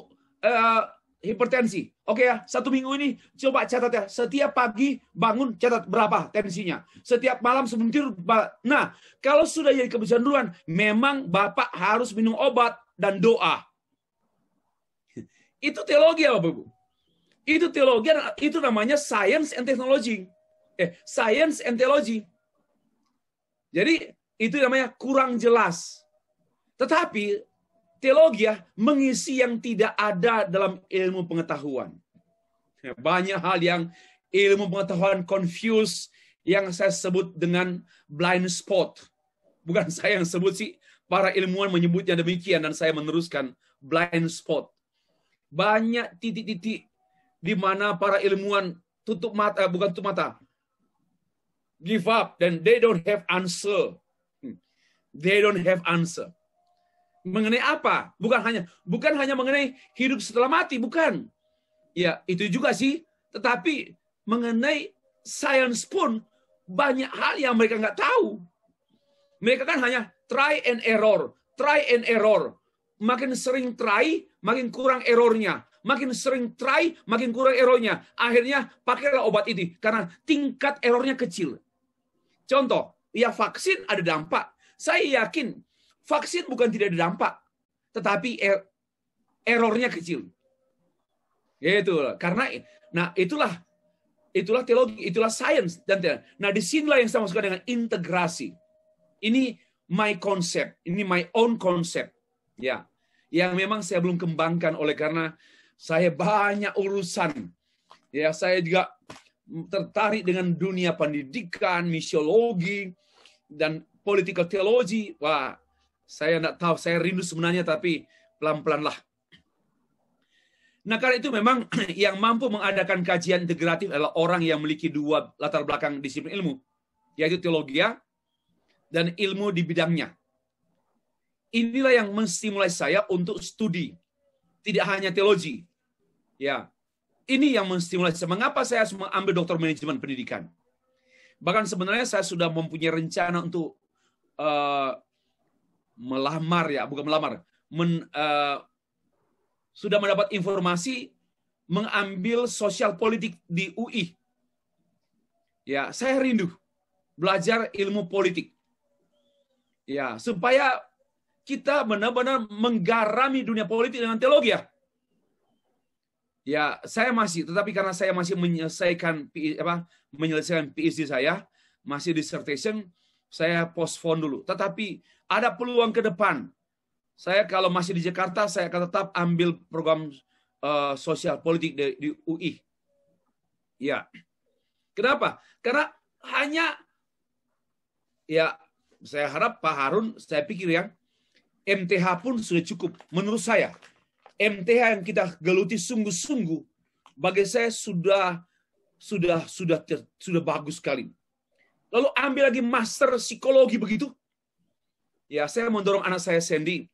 eh, hipertensi. Oke ya, satu minggu ini coba catat ya. Setiap pagi bangun catat berapa tensinya. Setiap malam sebelum tidur. Nah, kalau sudah jadi kebiasaan duluan, memang Bapak harus minum obat dan doa. Itu teologi ya Bapak Ibu. Itu teologi, itu namanya science and technology. Eh, science and theology. Jadi, itu namanya kurang jelas. Tetapi teologi ya, mengisi yang tidak ada dalam ilmu pengetahuan. Ya, banyak hal yang ilmu pengetahuan confuse yang saya sebut dengan blind spot. Bukan saya yang sebut sih, para ilmuwan menyebutnya demikian dan saya meneruskan blind spot. Banyak titik-titik di mana para ilmuwan tutup mata, bukan tutup mata, give up, then they don't have answer. Hmm. They don't have answer mengenai apa? Bukan hanya bukan hanya mengenai hidup setelah mati, bukan. Ya, itu juga sih, tetapi mengenai sains pun banyak hal yang mereka nggak tahu. Mereka kan hanya try and error, try and error. Makin sering try, makin kurang errornya. Makin sering try, makin kurang errornya. Akhirnya pakailah obat ini karena tingkat errornya kecil. Contoh, ya vaksin ada dampak. Saya yakin Vaksin bukan tidak ada dampak, tetapi er errornya kecil. Itu karena nah itulah itulah teologi, itulah sains dan teologi. Nah, disinilah yang sama sekali dengan integrasi. Ini my concept, ini my own concept. Ya. Yang memang saya belum kembangkan oleh karena saya banyak urusan. Ya, saya juga tertarik dengan dunia pendidikan, misiologi dan political theology. Wah, saya tidak tahu, saya rindu sebenarnya tapi pelan-pelanlah. Nah karena itu memang yang mampu mengadakan kajian integratif adalah orang yang memiliki dua latar belakang disiplin ilmu, yaitu teologi ya, dan ilmu di bidangnya. Inilah yang menstimulasi saya untuk studi, tidak hanya teologi. Ya, ini yang menstimulasi saya. Mengapa saya harus mengambil doktor manajemen pendidikan? Bahkan sebenarnya saya sudah mempunyai rencana untuk uh, melamar ya, bukan melamar, men, uh, sudah mendapat informasi mengambil sosial politik di UI. Ya, saya rindu belajar ilmu politik. Ya, supaya kita benar-benar menggarami dunia politik dengan teologi ya. Ya, saya masih, tetapi karena saya masih menyelesaikan apa menyelesaikan PhD saya, masih dissertation, saya postpone dulu. Tetapi ada peluang ke depan. Saya kalau masih di Jakarta, saya akan tetap ambil program uh, sosial politik di, di UI. Ya. Kenapa? Karena hanya ya saya harap Pak Harun, saya pikir yang MTH pun sudah cukup. Menurut saya, MTH yang kita geluti sungguh-sungguh, bagi saya sudah sudah sudah sudah bagus sekali. Lalu ambil lagi master psikologi begitu, Ya, saya mendorong anak saya Sandy.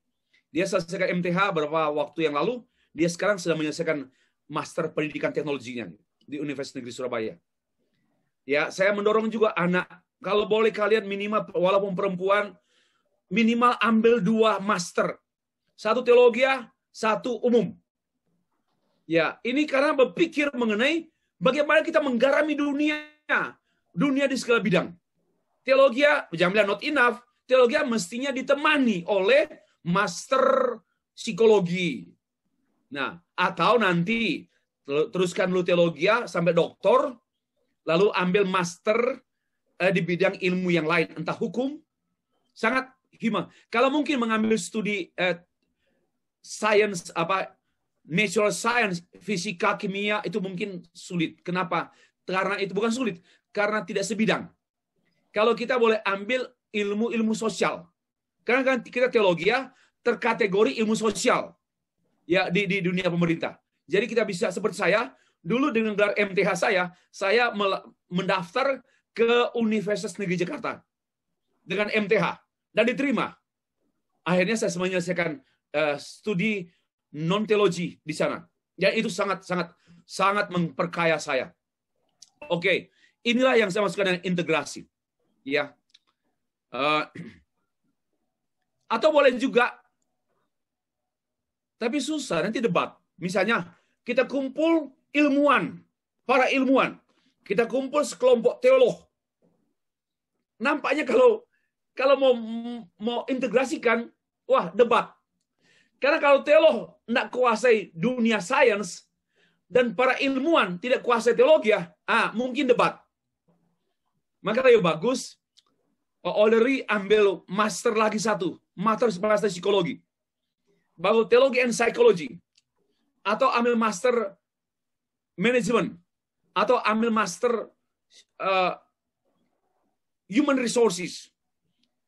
Dia selesaikan MTH beberapa waktu yang lalu. Dia sekarang sedang menyelesaikan master pendidikan teknologinya di Universitas Negeri Surabaya. Ya, saya mendorong juga anak. Kalau boleh kalian minimal, walaupun perempuan, minimal ambil dua master. Satu teologi, ya, satu umum. Ya, ini karena berpikir mengenai bagaimana kita menggarami dunia, dunia di segala bidang. Teologi, ya, jamilah not enough, teologi mestinya ditemani oleh master psikologi. Nah, atau nanti teruskan lu teologi sampai doktor, lalu ambil master eh, di bidang ilmu yang lain, entah hukum, sangat hima. Kalau mungkin mengambil studi eh, science apa natural science, fisika, kimia itu mungkin sulit. Kenapa? Karena itu bukan sulit, karena tidak sebidang. Kalau kita boleh ambil ilmu-ilmu sosial. Karena kan kita teologi ya, terkategori ilmu sosial ya di, di dunia pemerintah. Jadi kita bisa seperti saya, dulu dengan gelar MTH saya, saya mendaftar ke Universitas Negeri Jakarta dengan MTH dan diterima. Akhirnya saya menyelesaikan uh, studi non teologi di sana. ya itu sangat sangat sangat memperkaya saya. Oke, okay. inilah yang saya maksudkan dengan integrasi. Ya, Eh, atau boleh juga, tapi susah nanti debat. Misalnya kita kumpul ilmuwan, para ilmuwan, kita kumpul sekelompok teolog. Nampaknya kalau kalau mau mau integrasikan, wah debat. Karena kalau teolog tidak kuasai dunia sains dan para ilmuwan tidak kuasai teologi ya, ah mungkin debat. Maka ya bagus Oleri oh, oh, ambil master lagi satu, master master psikologi. Baru teologi and psychology. Atau ambil master management. Atau ambil master uh, human resources.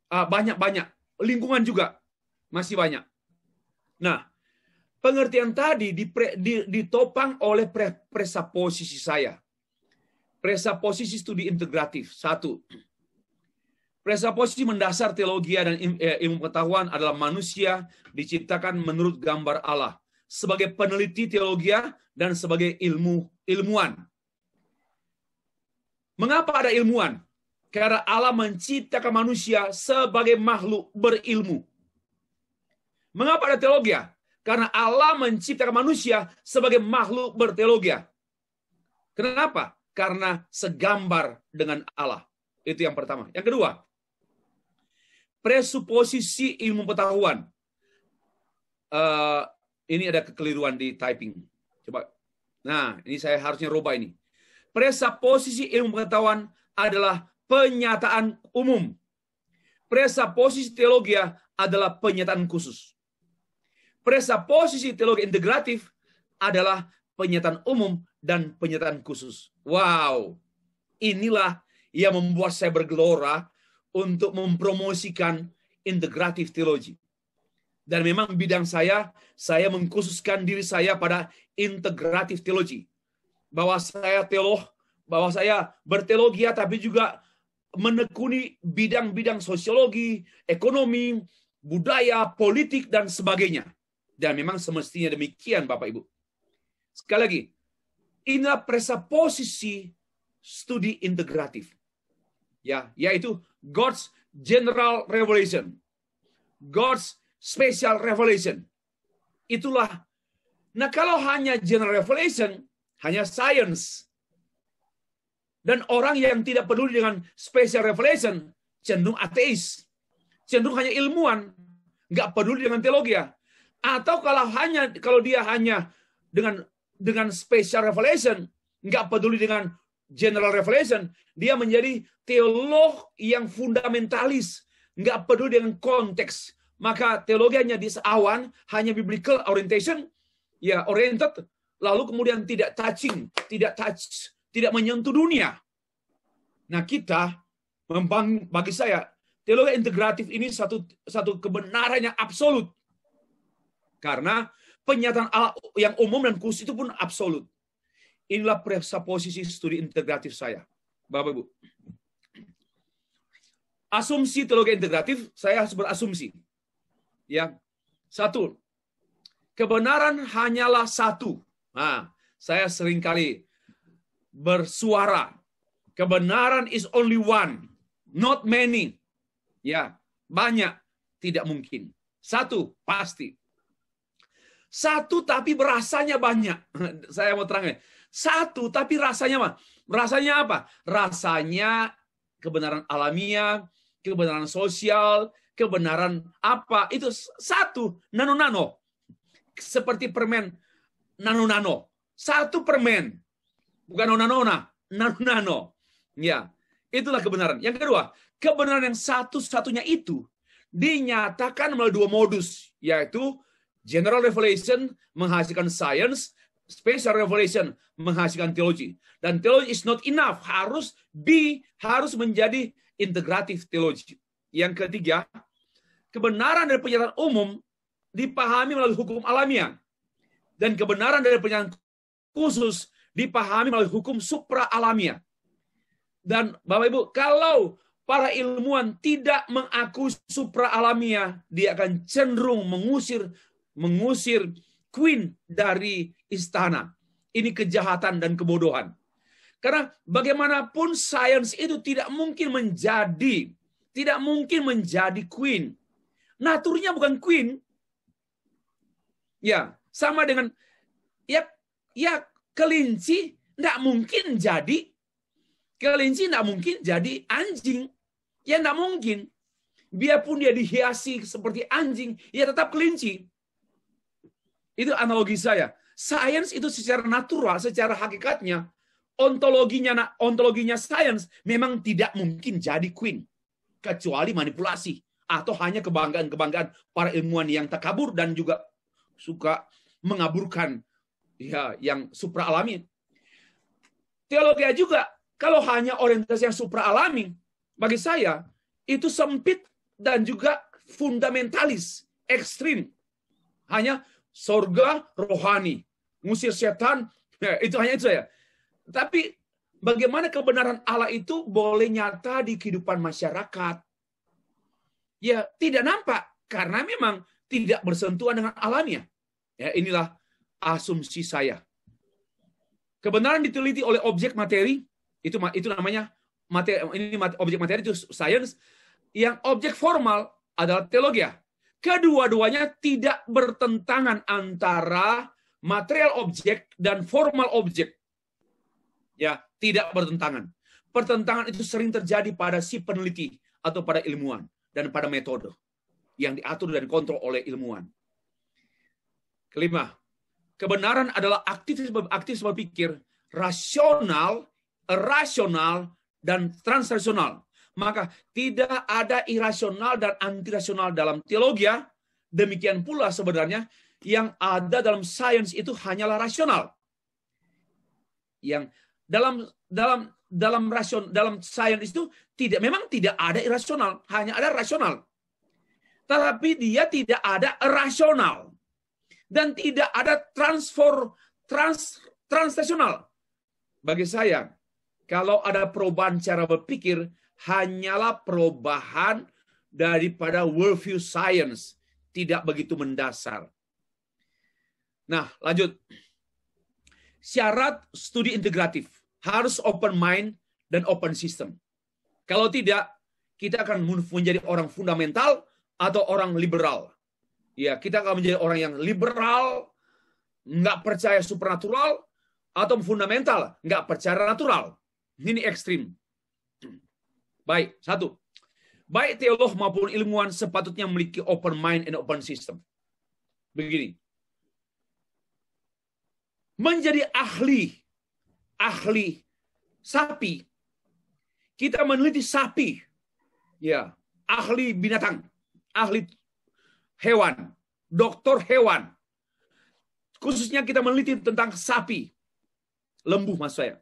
Ah, banyak-banyak. Uh, Lingkungan juga. Masih banyak. Nah, pengertian tadi dipre, di, ditopang oleh pre, posisi saya. presa posisi studi integratif. Satu Presuposisi mendasar teologi dan eh, ilmu pengetahuan adalah manusia diciptakan menurut gambar Allah sebagai peneliti teologi dan sebagai ilmu ilmuwan. Mengapa ada ilmuwan? Karena Allah menciptakan manusia sebagai makhluk berilmu. Mengapa ada teologi? Karena Allah menciptakan manusia sebagai makhluk berteologi. Kenapa? Karena segambar dengan Allah. Itu yang pertama. Yang kedua, presuposisi ilmu pengetahuan. Uh, ini ada kekeliruan di typing. Coba. Nah, ini saya harusnya rubah ini. Presuposisi ilmu pengetahuan adalah penyataan umum. Presuposisi teologi ya adalah penyataan khusus. Presuposisi teologi integratif adalah penyataan umum dan penyataan khusus. Wow. Inilah yang membuat saya bergelora untuk mempromosikan integratif teologi. Dan memang bidang saya, saya mengkhususkan diri saya pada integratif teologi. Bahwa saya teolog, bahwa saya berteologi tapi juga menekuni bidang-bidang sosiologi, ekonomi, budaya, politik, dan sebagainya. Dan memang semestinya demikian Bapak Ibu. Sekali lagi, inilah posisi studi integratif ya yaitu God's general revelation God's special revelation itulah nah kalau hanya general revelation hanya science dan orang yang tidak peduli dengan special revelation cenderung ateis cenderung hanya ilmuwan nggak peduli dengan teologi ya. atau kalau hanya kalau dia hanya dengan dengan special revelation nggak peduli dengan general revelation, dia menjadi teolog yang fundamentalis, nggak peduli dengan konteks. Maka teologinya di awan hanya biblical orientation, ya oriented, lalu kemudian tidak touching, tidak touch, tidak menyentuh dunia. Nah kita, bagi saya, teologi integratif ini satu satu kebenaran yang absolut. Karena penyataan yang umum dan khusus itu pun absolut. Inilah presupposisi studi integratif saya. Bapak Ibu. Asumsi teologi integratif, saya harus berasumsi. Ya. Satu, kebenaran hanyalah satu. Nah, saya kali bersuara. Kebenaran is only one, not many. Ya, banyak tidak mungkin. Satu pasti. Satu tapi berasanya banyak. Saya mau terangkan. Satu, tapi rasanya mah. Rasanya apa? Rasanya kebenaran alamiah, kebenaran sosial, kebenaran apa. Itu satu, nano-nano. Seperti permen nano-nano. Satu permen. Bukan nona-nona, nano-nano. Ya, itulah kebenaran. Yang kedua, kebenaran yang satu-satunya itu dinyatakan melalui dua modus, yaitu general revelation menghasilkan science special revelation menghasilkan teologi. Dan teologi is not enough. Harus be, harus menjadi integratif teologi. Yang ketiga, kebenaran dari penyataan umum dipahami melalui hukum alamiah. Dan kebenaran dari penyataan khusus dipahami melalui hukum supra alamiah. Dan Bapak Ibu, kalau para ilmuwan tidak mengakui supra alamiah, dia akan cenderung mengusir mengusir queen dari istana. Ini kejahatan dan kebodohan. Karena bagaimanapun sains itu tidak mungkin menjadi tidak mungkin menjadi queen. Naturnya bukan queen. Ya, sama dengan ya ya kelinci tidak mungkin jadi kelinci tidak mungkin jadi anjing. Ya tidak mungkin. Biarpun dia dihiasi seperti anjing, ya tetap kelinci. Itu analogi saya. Sains itu secara natural, secara hakikatnya, ontologinya ontologinya sains memang tidak mungkin jadi queen. Kecuali manipulasi. Atau hanya kebanggaan-kebanggaan para ilmuwan yang takabur dan juga suka mengaburkan ya yang supra alami. Teologi juga kalau hanya orientasi yang supra alami bagi saya itu sempit dan juga fundamentalis ekstrim hanya Sorga rohani. Musir setan, ya, itu hanya itu ya. Tapi bagaimana kebenaran Allah itu boleh nyata di kehidupan masyarakat? Ya tidak nampak, karena memang tidak bersentuhan dengan alamnya. Ya, inilah asumsi saya. Kebenaran diteliti oleh objek materi, itu itu namanya materi ini objek materi itu science yang objek formal adalah teologia kedua-duanya tidak bertentangan antara material objek dan formal objek. Ya, tidak bertentangan. Pertentangan itu sering terjadi pada si peneliti atau pada ilmuwan dan pada metode yang diatur dan kontrol oleh ilmuwan. Kelima, kebenaran adalah aktivis aktif berpikir rasional, rasional dan transnasional maka tidak ada irasional dan antirasional dalam teologi. Ya. Demikian pula sebenarnya yang ada dalam sains itu hanyalah rasional. Yang dalam dalam dalam rasion dalam sains itu tidak memang tidak ada irasional, hanya ada rasional. Tetapi dia tidak ada rasional dan tidak ada transfer trans transnasional. Bagi saya, kalau ada perubahan cara berpikir, hanyalah perubahan daripada worldview science, tidak begitu mendasar. Nah, lanjut. Syarat studi integratif harus open mind dan open system. Kalau tidak, kita akan menjadi orang fundamental atau orang liberal. Ya, kita akan menjadi orang yang liberal, nggak percaya supernatural, atau fundamental, nggak percaya natural. Ini ekstrim. Baik, satu. Baik teolog maupun ilmuwan sepatutnya memiliki open mind and open system. Begini. Menjadi ahli, ahli sapi. Kita meneliti sapi. Ya, ahli binatang, ahli hewan, dokter hewan. Khususnya kita meneliti tentang sapi. Lembu maksud saya.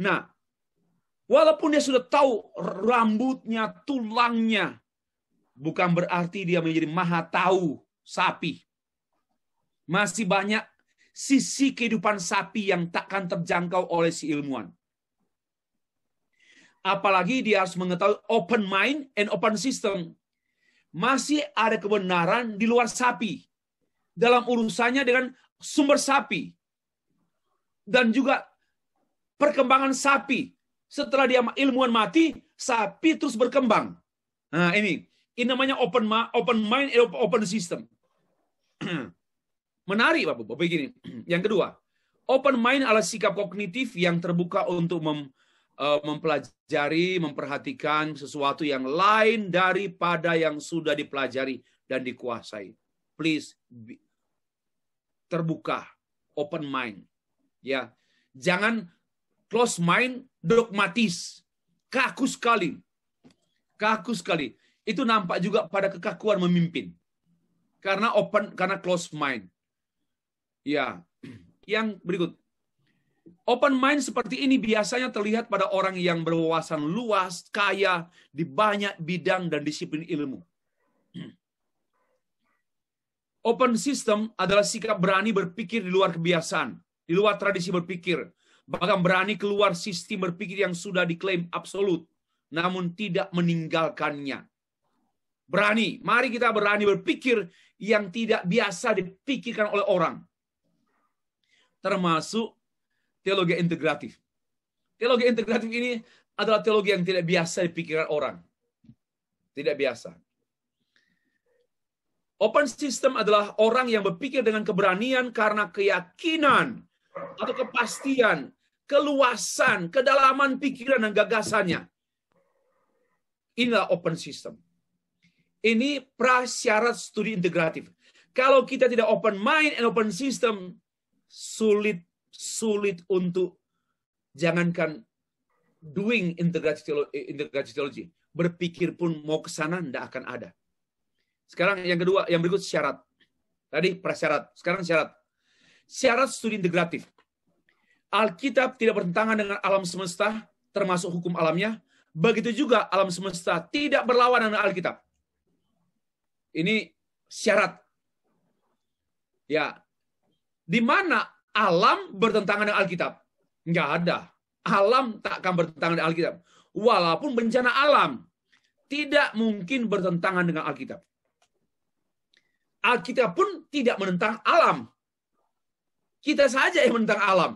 Nah, Walaupun dia sudah tahu rambutnya, tulangnya, bukan berarti dia menjadi maha tahu sapi. Masih banyak sisi kehidupan sapi yang takkan terjangkau oleh si ilmuwan. Apalagi dia harus mengetahui open mind and open system. Masih ada kebenaran di luar sapi. Dalam urusannya dengan sumber sapi. Dan juga perkembangan sapi setelah dia ilmuwan mati, sapi terus berkembang. Nah, ini ini namanya open ma open mind eh, open system. Menarik Bapak, Bapak begini. Yang kedua, open mind adalah sikap kognitif yang terbuka untuk mem, eh, mempelajari, memperhatikan sesuatu yang lain daripada yang sudah dipelajari dan dikuasai. Please be, terbuka, open mind. Ya. Jangan close mind, dogmatis. Kaku sekali. Kaku sekali. Itu nampak juga pada kekakuan memimpin. Karena open, karena close mind. Ya. Yang berikut. Open mind seperti ini biasanya terlihat pada orang yang berwawasan luas, kaya di banyak bidang dan disiplin ilmu. Open system adalah sikap berani berpikir di luar kebiasaan, di luar tradisi berpikir, bahkan berani keluar sistem berpikir yang sudah diklaim absolut, namun tidak meninggalkannya. Berani, mari kita berani berpikir yang tidak biasa dipikirkan oleh orang. Termasuk teologi integratif. Teologi integratif ini adalah teologi yang tidak biasa dipikirkan orang. Tidak biasa. Open system adalah orang yang berpikir dengan keberanian karena keyakinan atau kepastian, keluasan, kedalaman pikiran dan gagasannya. Inilah open system. Ini prasyarat studi integratif. Kalau kita tidak open mind and open system, sulit sulit untuk jangankan doing integrative theology, eh, berpikir pun mau ke sana tidak akan ada. Sekarang yang kedua, yang berikut syarat. Tadi prasyarat, sekarang syarat syarat studi integratif. Alkitab tidak bertentangan dengan alam semesta, termasuk hukum alamnya. Begitu juga alam semesta tidak berlawanan dengan Alkitab. Ini syarat. Ya, di mana alam bertentangan dengan Alkitab? Enggak ada. Alam tak akan bertentangan dengan Alkitab. Walaupun bencana alam tidak mungkin bertentangan dengan Alkitab. Alkitab pun tidak menentang alam. Kita saja yang menentang alam.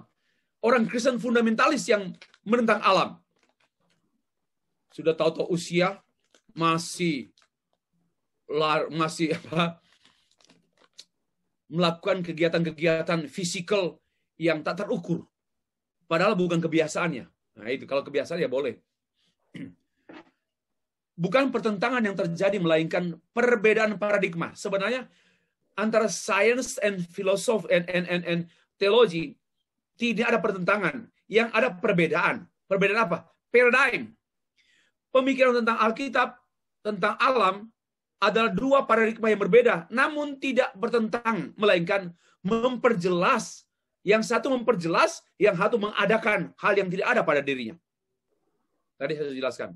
Orang Kristen fundamentalis yang menentang alam. Sudah tahu-tahu usia masih lar, masih apa melakukan kegiatan-kegiatan fisikal yang tak terukur. Padahal bukan kebiasaannya. Nah itu, kalau kebiasaan ya boleh. Bukan pertentangan yang terjadi, melainkan perbedaan paradigma. Sebenarnya antara sains and filosof and, and, and, and teologi tidak ada pertentangan. Yang ada perbedaan. Perbedaan apa? Paradigm. Pemikiran tentang Alkitab, tentang alam, adalah dua paradigma yang berbeda, namun tidak bertentang, melainkan memperjelas. Yang satu memperjelas, yang satu mengadakan hal yang tidak ada pada dirinya. Tadi saya jelaskan.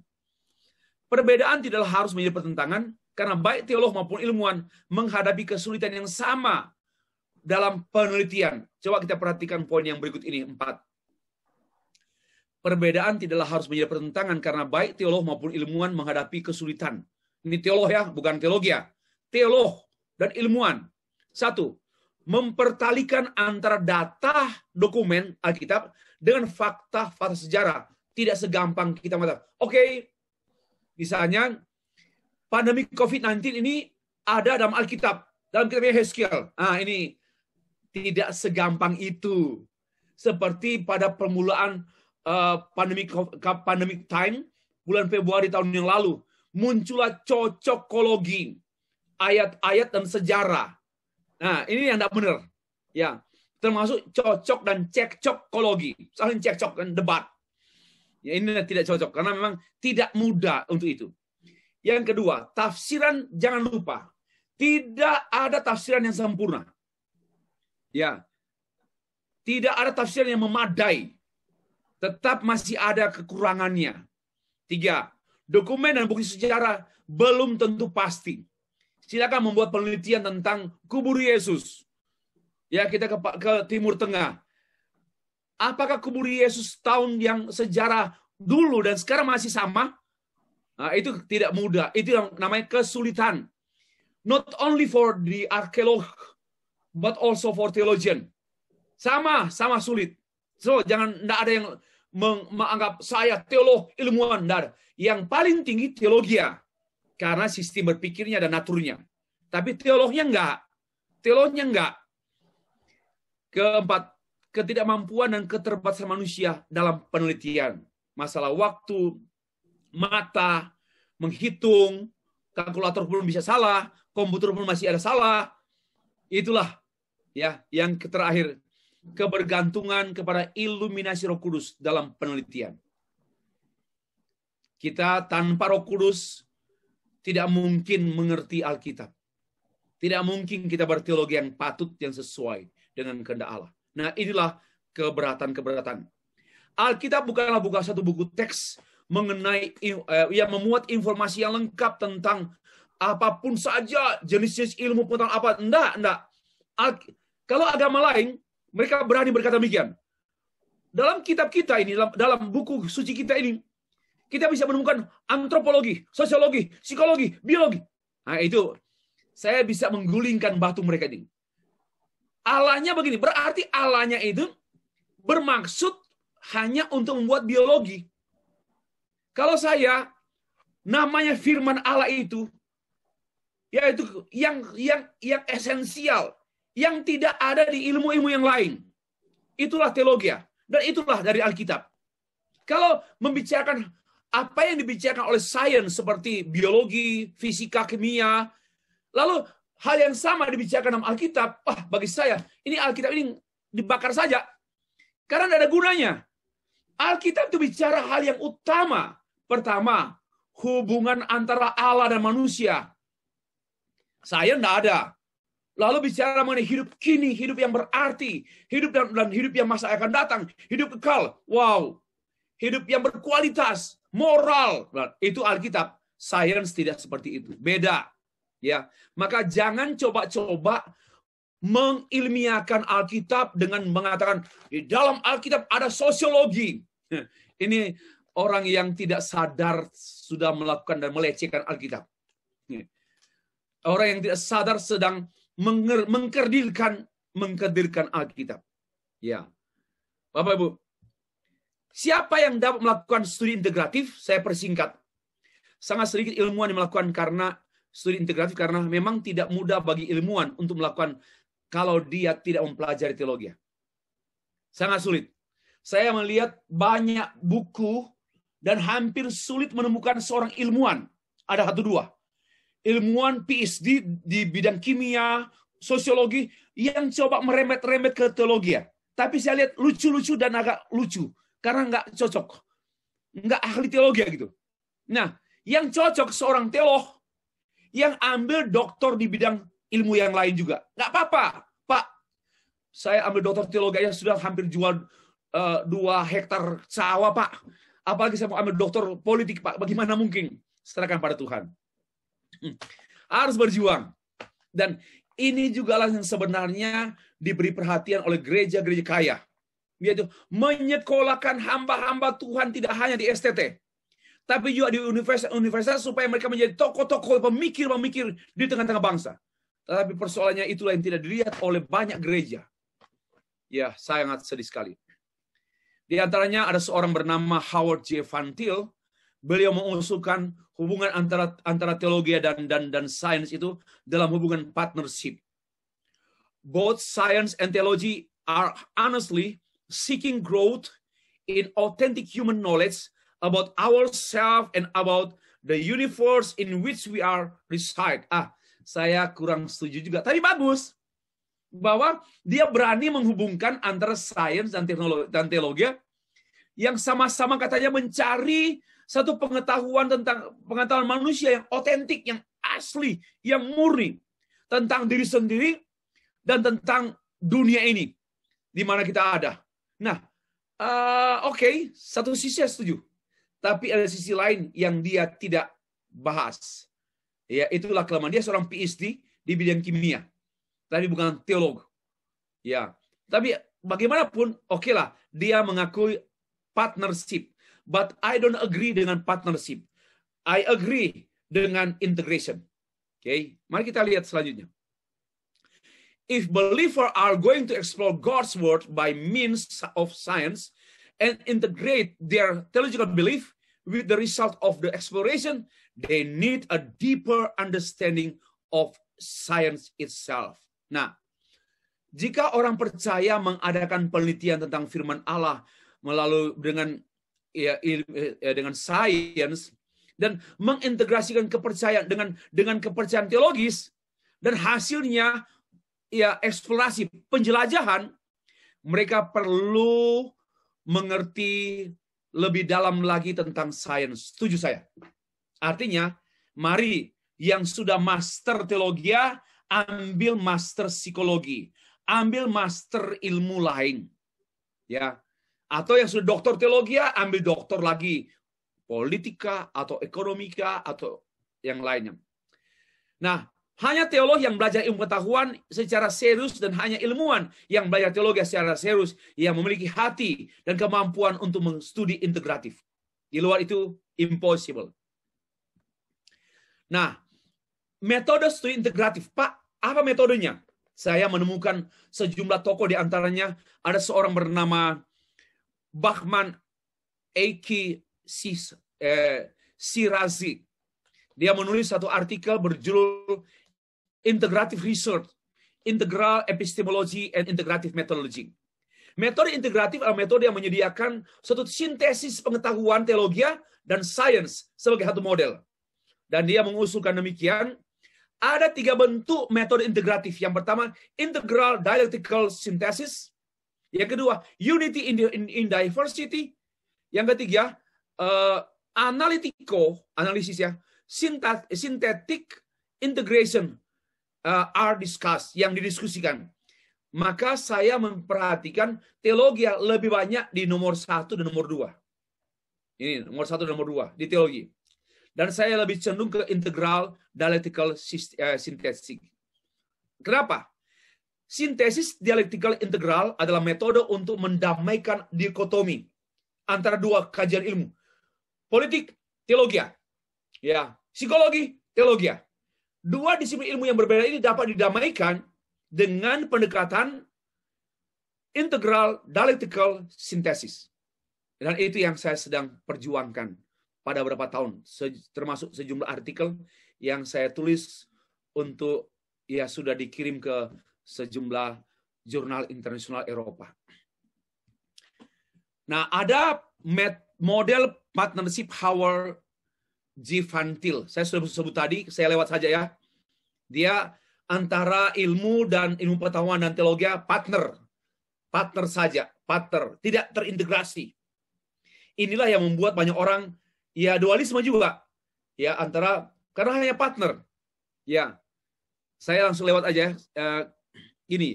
Perbedaan tidaklah harus menjadi pertentangan, karena baik teolog maupun ilmuwan menghadapi kesulitan yang sama dalam penelitian. Coba kita perhatikan poin yang berikut ini, empat. Perbedaan tidaklah harus menjadi pertentangan karena baik teolog maupun ilmuwan menghadapi kesulitan. Ini teolog ya, bukan teologi ya. Teolog dan ilmuwan. Satu, mempertalikan antara data dokumen Alkitab dengan fakta fakta sejarah. Tidak segampang kita mengatakan, oke, okay, misalnya pandemi COVID-19 ini ada dalam Alkitab, dalam kitabnya Haskell. Ah, ini tidak segampang itu. Seperti pada permulaan uh, pandemi time bulan Februari tahun yang lalu muncullah cocokologi ayat-ayat dan sejarah. Nah, ini yang tidak benar. Ya, termasuk cocok dan cekcokologi. Saling cekcok dan debat. Ya, ini tidak cocok karena memang tidak mudah untuk itu. Yang kedua, tafsiran jangan lupa. Tidak ada tafsiran yang sempurna. Ya. Tidak ada tafsiran yang memadai. Tetap masih ada kekurangannya. Tiga, dokumen dan bukti sejarah belum tentu pasti. Silakan membuat penelitian tentang kubur Yesus. Ya, kita ke, ke Timur Tengah. Apakah kubur Yesus tahun yang sejarah dulu dan sekarang masih sama? Nah, itu tidak mudah. Itu yang namanya kesulitan. Not only for the archaeolog, but also for theologian. Sama, sama sulit. So, jangan, tidak ada yang menganggap saya teolog, ilmuwan, tidak Yang paling tinggi teologia. Ya. Karena sistem berpikirnya dan naturnya. Tapi teolognya enggak. Teolognya enggak. Keempat, ketidakmampuan dan keterbatasan manusia dalam penelitian. Masalah waktu, mata, menghitung, kalkulator pun bisa salah, komputer pun masih ada salah. Itulah ya yang terakhir kebergantungan kepada iluminasi Roh Kudus dalam penelitian. Kita tanpa Roh Kudus tidak mungkin mengerti Alkitab. Tidak mungkin kita berteologi yang patut yang sesuai dengan kehendak Allah. Nah, inilah keberatan-keberatan. Alkitab bukanlah buka satu buku teks mengenai eh, ya memuat informasi yang lengkap tentang apapun saja jenis-jenis ilmu tentang apa enggak enggak kalau agama lain mereka berani berkata demikian dalam kitab kita ini dalam, dalam buku suci kita ini kita bisa menemukan antropologi sosiologi psikologi biologi nah itu saya bisa menggulingkan batu mereka ini Alahnya begini, berarti alahnya itu bermaksud hanya untuk membuat biologi. Kalau saya, namanya firman Allah itu, yaitu yang yang yang esensial, yang tidak ada di ilmu-ilmu yang lain. Itulah teologi ya. dan itulah dari Alkitab. Kalau membicarakan apa yang dibicarakan oleh sains seperti biologi, fisika, kimia, lalu hal yang sama dibicarakan dalam Alkitab, wah bagi saya ini Alkitab ini dibakar saja karena tidak ada gunanya. Alkitab itu bicara hal yang utama, Pertama, hubungan antara Allah dan manusia. Saya tidak ada. Lalu bicara mengenai hidup kini, hidup yang berarti, hidup dan, dan hidup yang masa akan datang, hidup kekal. Wow, hidup yang berkualitas, moral. Nah, itu Alkitab. Science tidak seperti itu. Beda. Ya, maka jangan coba-coba mengilmiahkan Alkitab dengan mengatakan di dalam Alkitab ada sosiologi. Ini orang yang tidak sadar sudah melakukan dan melecehkan Alkitab. Orang yang tidak sadar sedang mengkerdilkan, mengkerdilkan Alkitab. Ya. Bapak Ibu, siapa yang dapat melakukan studi integratif? Saya persingkat. Sangat sedikit ilmuwan yang melakukan karena studi integratif karena memang tidak mudah bagi ilmuwan untuk melakukan kalau dia tidak mempelajari teologi. Sangat sulit. Saya melihat banyak buku dan hampir sulit menemukan seorang ilmuwan. Ada satu dua. Ilmuwan PhD di bidang kimia, sosiologi, yang coba meremet-remet ke teologi. Ya. Tapi saya lihat lucu-lucu dan agak lucu. Karena nggak cocok. Nggak ahli teologi ya, gitu. Nah, yang cocok seorang teolog yang ambil doktor di bidang ilmu yang lain juga. Nggak apa-apa, Pak. Saya ambil doktor teologi yang sudah hampir jual eh, dua hektar sawah, Pak apalagi saya mau ambil doktor politik Pak, bagaimana mungkin? Serahkan pada Tuhan. Hmm. Harus berjuang. Dan ini juga lah yang sebenarnya diberi perhatian oleh gereja-gereja kaya. Yaitu menyekolahkan hamba-hamba Tuhan tidak hanya di STT. Tapi juga di universitas-universitas supaya mereka menjadi tokoh-tokoh pemikir-pemikir di tengah-tengah bangsa. Tetapi persoalannya itulah yang tidak dilihat oleh banyak gereja. Ya, sangat sedih sekali. Di antaranya ada seorang bernama Howard J. Van Til. Beliau mengusulkan hubungan antara antara teologi dan dan dan sains itu dalam hubungan partnership. Both science and theology are honestly seeking growth in authentic human knowledge about ourselves and about the universe in which we are reside. Ah, saya kurang setuju juga, tapi bagus bahwa dia berani menghubungkan antara sains dan teknologi dan teologi yang sama-sama katanya mencari satu pengetahuan tentang pengetahuan manusia yang otentik, yang asli, yang murni tentang diri sendiri dan tentang dunia ini di mana kita ada. Nah, uh, oke, okay, satu sisi saya setuju, tapi ada sisi lain yang dia tidak bahas. Ya, itulah kelemahan dia seorang PhD di bidang kimia tapi bukan teolog. Ya, tapi bagaimanapun, oke okay lah, dia mengakui partnership, but I don't agree dengan partnership. I agree dengan integration. Oke, okay? mari kita lihat selanjutnya. If believer are going to explore God's word by means of science and integrate their theological belief with the result of the exploration, they need a deeper understanding of science itself. Nah, jika orang percaya mengadakan penelitian tentang firman Allah melalui dengan ya, ya dengan sains dan mengintegrasikan kepercayaan dengan dengan kepercayaan teologis dan hasilnya ya eksplorasi penjelajahan mereka perlu mengerti lebih dalam lagi tentang sains. Setuju saya. Artinya, mari yang sudah master teologia ambil master psikologi, ambil master ilmu lain. Ya. Atau yang sudah doktor teologi ya, ambil doktor lagi politika atau ekonomika atau yang lainnya. Nah, hanya teolog yang belajar ilmu pengetahuan secara serius dan hanya ilmuwan yang belajar teologi secara serius yang memiliki hati dan kemampuan untuk studi integratif. Di luar itu impossible. Nah, metode studi integratif, Pak, apa metodenya? Saya menemukan sejumlah tokoh di antaranya ada seorang bernama Bachman Eki Sis, eh, Sirazi. Dia menulis satu artikel berjudul Integrative Research, Integral Epistemology and Integrative Methodology. Metode integratif adalah metode yang menyediakan suatu sintesis pengetahuan teologi dan sains sebagai satu model. Dan dia mengusulkan demikian ada tiga bentuk metode integratif. Yang pertama, integral dialectical synthesis. Yang kedua, unity in, in, in diversity. Yang ketiga, uh, eh, analitiko, analisis ya, sintetik integration uh, are discussed, yang didiskusikan. Maka saya memperhatikan teologi lebih banyak di nomor satu dan nomor dua. Ini nomor satu dan nomor dua di teologi dan saya lebih cenderung ke integral dialectical sintesis. Eh, Kenapa? Sintesis dialektikal integral adalah metode untuk mendamaikan dikotomi antara dua kajian ilmu. Politik, teologi, Ya, psikologi, teologia. Dua disiplin ilmu yang berbeda ini dapat didamaikan dengan pendekatan integral dialectical sintesis. Dan itu yang saya sedang perjuangkan pada beberapa tahun, termasuk sejumlah artikel yang saya tulis untuk ya sudah dikirim ke sejumlah jurnal internasional Eropa. Nah, ada model partnership Howard G. Fantil. Saya sudah sebut tadi, saya lewat saja ya. Dia antara ilmu dan ilmu pengetahuan dan teologi partner. Partner saja, partner, tidak terintegrasi. Inilah yang membuat banyak orang ya dualisme juga ya antara karena hanya partner ya saya langsung lewat aja uh, eh, ini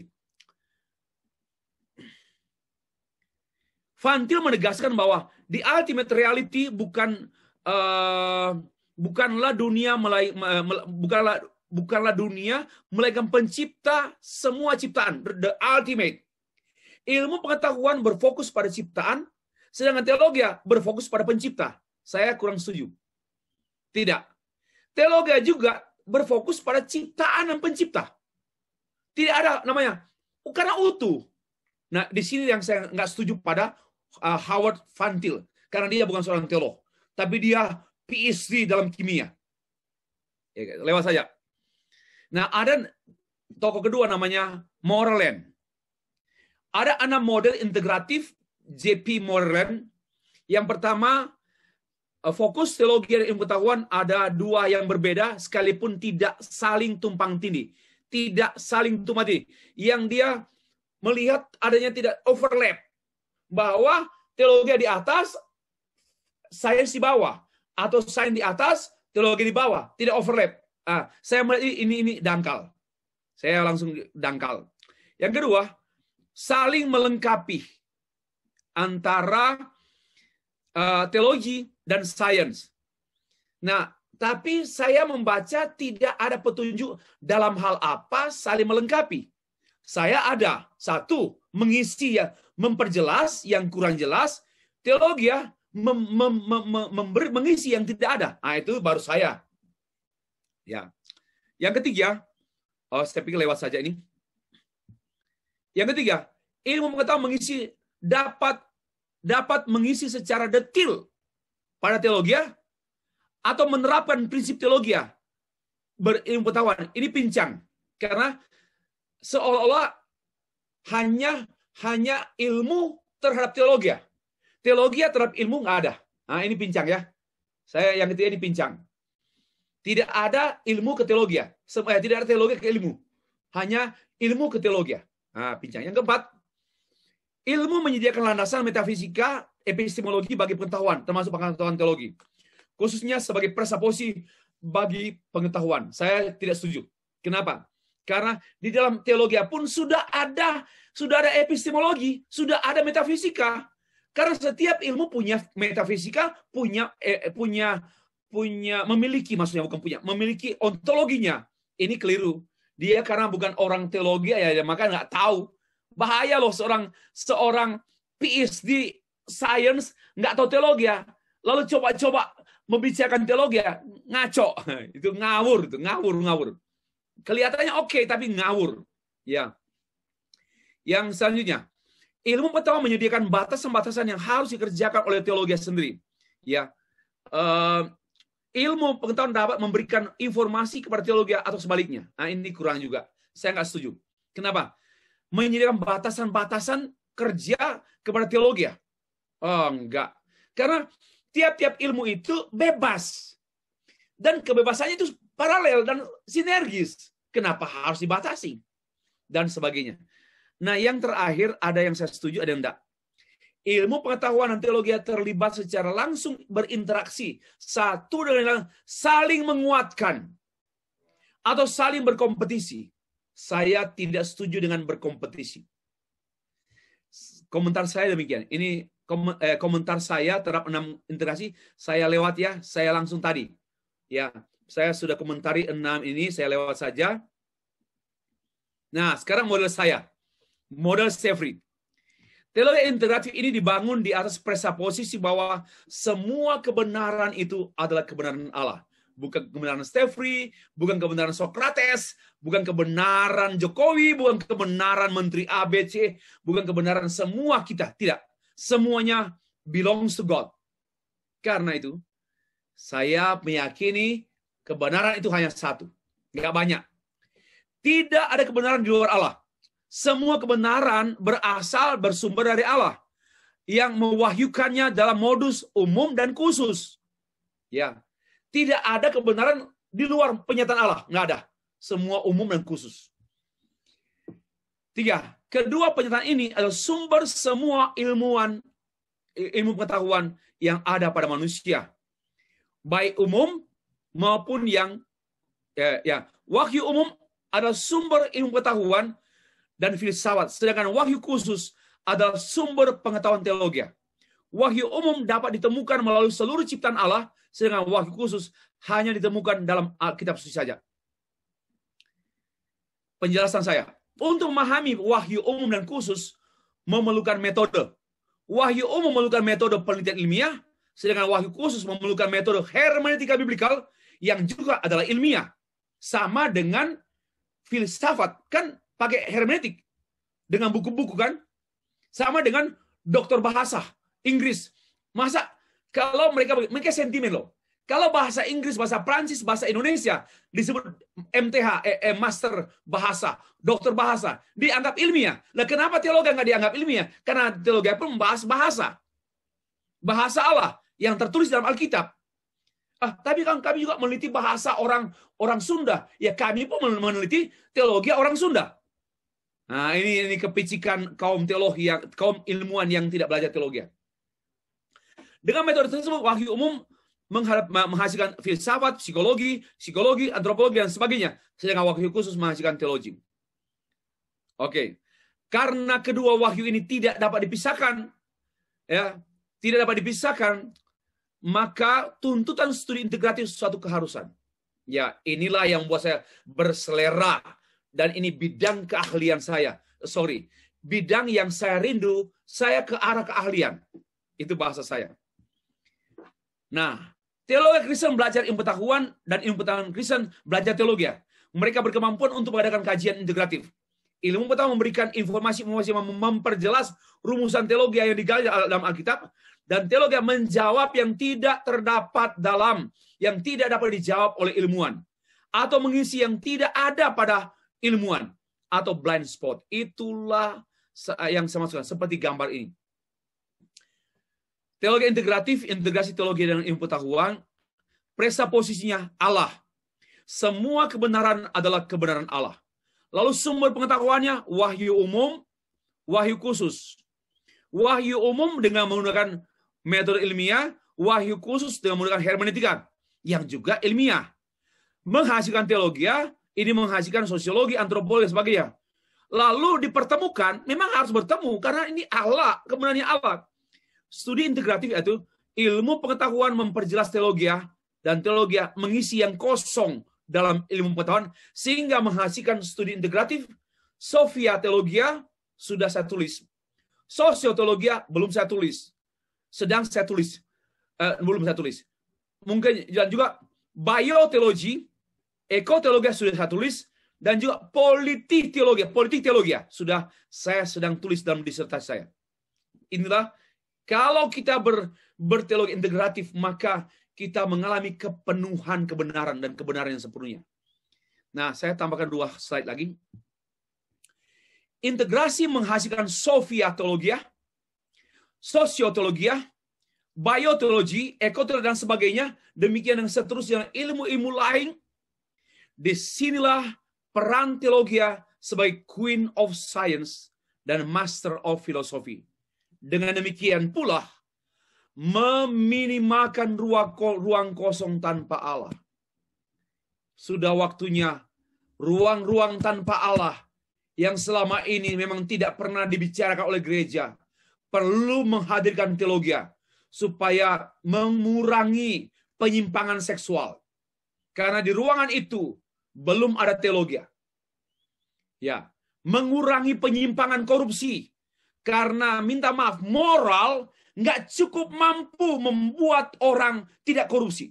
Fantil menegaskan bahwa di ultimate reality bukan uh, bukanlah dunia melai, bukanlah bukanlah dunia melainkan pencipta semua ciptaan the ultimate ilmu pengetahuan berfokus pada ciptaan sedangkan teologi ya, berfokus pada pencipta saya kurang setuju. Tidak. Teologi juga berfokus pada ciptaan dan pencipta. Tidak ada namanya karena utuh. Nah, di sini yang saya nggak setuju pada uh, Howard Fantil karena dia bukan seorang teolog, tapi dia PhD dalam kimia. Ya, lewat saja. Nah, ada tokoh kedua namanya Moreland. Ada anak model integratif JP Moreland. Yang pertama Eh, fokus teologi dan ilmu pengetahuan ada dua yang berbeda sekalipun tidak saling tumpang tindih, tidak saling tumpang tindih. Yang dia melihat adanya tidak overlap bahwa teologi di atas sains di bawah atau sains di atas teologi di bawah tidak overlap. Ah, saya melihat ini ini dangkal. Saya langsung dangkal. Yang kedua, saling melengkapi antara uh, teologi dan sains. Nah, tapi saya membaca tidak ada petunjuk dalam hal apa saling melengkapi. Saya ada satu mengisi ya, memperjelas yang kurang jelas, teologi ya mem, mem, mem, memberi mengisi yang tidak ada. Nah, itu baru saya. Ya. Yang ketiga, oh saya pikir lewat saja ini. Yang ketiga, ilmu pengetahuan mengisi dapat dapat mengisi secara detil pada teologi ya, atau menerapkan prinsip teologi ya, berilmu pengetahuan. Ini pincang karena seolah-olah hanya hanya ilmu terhadap teologi. Ya. Teologi terhadap ilmu nggak ada. Nah, ini pincang ya. Saya yang ketiga ini pincang. Tidak ada ilmu ke teologi. Semua eh, tidak ada teologi ke ilmu. Hanya ilmu ke teologi. Nah, pincang. Yang keempat, ilmu menyediakan landasan metafisika epistemologi bagi pengetahuan, termasuk pengetahuan teologi. Khususnya sebagai presaposi bagi pengetahuan. Saya tidak setuju. Kenapa? Karena di dalam teologi pun sudah ada sudah ada epistemologi, sudah ada metafisika. Karena setiap ilmu punya metafisika, punya eh, punya punya memiliki maksudnya bukan punya, memiliki ontologinya. Ini keliru. Dia karena bukan orang teologi ya, ya maka nggak tahu. Bahaya loh seorang seorang PhD science, nggak tahu teologi ya. Lalu coba-coba membicarakan teologi ya, ngaco. Itu ngawur, itu ngawur, ngawur. Kelihatannya oke, okay, tapi ngawur. Ya. Yang selanjutnya, ilmu pengetahuan menyediakan batasan-batasan yang harus dikerjakan oleh teologi sendiri. Ya, uh, ilmu pengetahuan dapat memberikan informasi kepada teologi atau sebaliknya. Nah, ini kurang juga. Saya nggak setuju. Kenapa? Menyediakan batasan-batasan kerja kepada teologi. Ya. Oh, enggak. Karena tiap-tiap ilmu itu bebas. Dan kebebasannya itu paralel dan sinergis. Kenapa harus dibatasi? Dan sebagainya. Nah, yang terakhir ada yang saya setuju, ada yang enggak. Ilmu pengetahuan dan teologi terlibat secara langsung berinteraksi satu dengan yang saling menguatkan atau saling berkompetisi. Saya tidak setuju dengan berkompetisi. Komentar saya demikian. Ini Eh, komentar saya terhadap enam integrasi saya lewat ya saya langsung tadi ya saya sudah komentari enam ini saya lewat saja nah sekarang model saya model Sefri teori integratif ini dibangun di atas presuposisi bahwa semua kebenaran itu adalah kebenaran Allah bukan kebenaran Sefri bukan kebenaran Socrates bukan kebenaran Jokowi bukan kebenaran Menteri ABC bukan kebenaran semua kita tidak Semuanya belongs to God. Karena itu, saya meyakini kebenaran itu hanya satu. Tidak banyak. Tidak ada kebenaran di luar Allah. Semua kebenaran berasal bersumber dari Allah yang mewahyukannya dalam modus umum dan khusus. Ya, tidak ada kebenaran di luar penyataan Allah, nggak ada. Semua umum dan khusus. Tiga, Kedua pernyataan ini adalah sumber semua ilmuwan, ilmu pengetahuan yang ada pada manusia. Baik umum maupun yang ya, ya. wahyu umum adalah sumber ilmu pengetahuan dan filsafat, sedangkan wahyu khusus adalah sumber pengetahuan teologi. Wahyu umum dapat ditemukan melalui seluruh ciptaan Allah, sedangkan wahyu khusus hanya ditemukan dalam Alkitab suci saja. Penjelasan saya. Untuk memahami wahyu umum dan khusus memerlukan metode. Wahyu umum memerlukan metode penelitian ilmiah, sedangkan wahyu khusus memerlukan metode hermeneutika biblikal yang juga adalah ilmiah. Sama dengan filsafat, kan pakai hermeneutik dengan buku-buku kan? Sama dengan dokter bahasa Inggris. Masa kalau mereka mereka sentimen loh. Kalau bahasa Inggris, bahasa Prancis, bahasa Indonesia disebut MTH, eh, eh, Master Bahasa, Dokter Bahasa, dianggap ilmiah. Nah, kenapa teologi nggak dianggap ilmiah? Karena teologi pun membahas bahasa, bahasa Allah yang tertulis dalam Alkitab. Ah, tapi kan kami juga meneliti bahasa orang orang Sunda. Ya kami pun meneliti teologi orang Sunda. Nah, ini ini kepicikan kaum teologi, kaum ilmuwan yang tidak belajar teologi. Dengan metode tersebut, wahyu umum menghasilkan filsafat, psikologi, psikologi, antropologi, dan sebagainya. Sedangkan wahyu khusus menghasilkan teologi. Oke. Okay. Karena kedua wahyu ini tidak dapat dipisahkan, ya, tidak dapat dipisahkan, maka tuntutan studi integratif suatu keharusan. Ya, inilah yang membuat saya berselera dan ini bidang keahlian saya. Sorry, bidang yang saya rindu, saya ke arah keahlian. Itu bahasa saya. Nah, Teologi Kristen belajar ilmu pengetahuan dan ilmu pengetahuan Kristen belajar teologi. Ya. Mereka berkemampuan untuk mengadakan kajian integratif. Ilmu pengetahuan memberikan informasi-informasi yang memperjelas rumusan teologi yang digali dalam Alkitab dan teologi menjawab yang tidak terdapat dalam yang tidak dapat dijawab oleh ilmuwan atau mengisi yang tidak ada pada ilmuwan atau blind spot. Itulah yang saya maksudkan seperti gambar ini. Teologi integratif, integrasi teologi dengan ilmu pengetahuan, posisinya Allah. Semua kebenaran adalah kebenaran Allah. Lalu sumber pengetahuannya wahyu umum, wahyu khusus. Wahyu umum dengan menggunakan metode ilmiah, wahyu khusus dengan menggunakan hermeneutika yang juga ilmiah. Menghasilkan teologi, ya, ini menghasilkan sosiologi, antropologi, dan sebagainya. Lalu dipertemukan, memang harus bertemu karena ini Allah, kebenarannya Allah. Studi integratif yaitu ilmu pengetahuan memperjelas teologia dan teologi mengisi yang kosong dalam ilmu pengetahuan sehingga menghasilkan studi integratif Sofia teologia sudah saya tulis. Sosiotologia belum saya tulis. Sedang saya tulis. Eh, belum saya tulis. Mungkin dan juga bioteologi, ekoteologi sudah saya tulis dan juga politik teologi, politik teologi sudah saya sedang tulis dalam disertasi saya. Inilah kalau kita ber, berteologi integratif, maka kita mengalami kepenuhan kebenaran dan kebenaran yang sepenuhnya. Nah, saya tambahkan dua slide lagi. Integrasi menghasilkan sofiatologia, sosiotologi, biotologi, ekotologi, dan sebagainya. Demikian yang seterusnya, ilmu-ilmu lain. Disinilah peran teologi sebagai queen of science dan master of philosophy. Dengan demikian pula, meminimalkan ruang kosong tanpa Allah. Sudah waktunya ruang-ruang tanpa Allah yang selama ini memang tidak pernah dibicarakan oleh gereja perlu menghadirkan teologi supaya mengurangi penyimpangan seksual. Karena di ruangan itu belum ada teologi. Ya, mengurangi penyimpangan korupsi karena minta maaf moral nggak cukup mampu membuat orang tidak korupsi.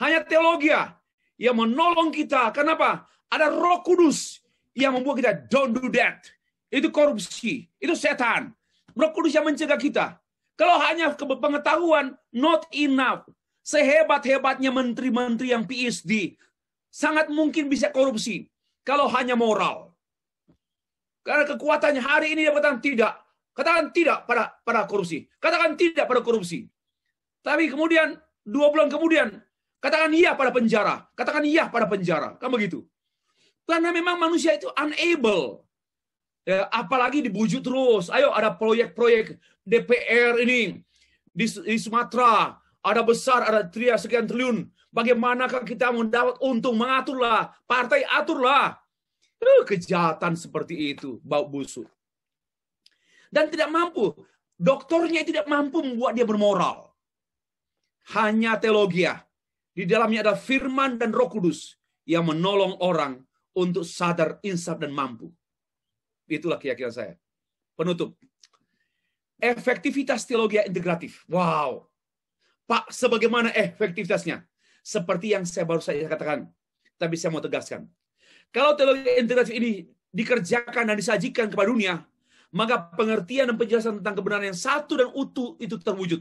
Hanya teologi ya, yang menolong kita. Kenapa? Ada roh kudus yang membuat kita don't do that. Itu korupsi. Itu setan. Roh kudus yang mencegah kita. Kalau hanya pengetahuan, not enough. Sehebat-hebatnya menteri-menteri yang PhD, sangat mungkin bisa korupsi. Kalau hanya moral. Karena kekuatannya hari ini dia tidak. Katakan tidak pada pada korupsi. Katakan tidak pada korupsi. Tapi kemudian dua bulan kemudian katakan iya pada penjara. Katakan iya pada penjara. Kan begitu. Karena memang manusia itu unable. Ya, apalagi dibujuk terus. Ayo ada proyek-proyek DPR ini di, di Sumatera ada besar, ada tria sekian triliun. Bagaimanakah kita mendapat untung? Mengaturlah, partai aturlah. Eh, kejahatan seperti itu, bau busuk. Dan tidak mampu. Doktornya tidak mampu membuat dia bermoral. Hanya teologia. Ah. Di dalamnya ada firman dan roh kudus yang menolong orang untuk sadar, insaf, dan mampu. Itulah keyakinan saya. Penutup. Efektivitas teologi integratif. Wow. Pak, sebagaimana efektivitasnya? Seperti yang saya baru saja katakan. Tapi saya mau tegaskan. Kalau teologi integratif ini dikerjakan dan disajikan kepada dunia, maka pengertian dan penjelasan tentang kebenaran yang satu dan utuh itu terwujud.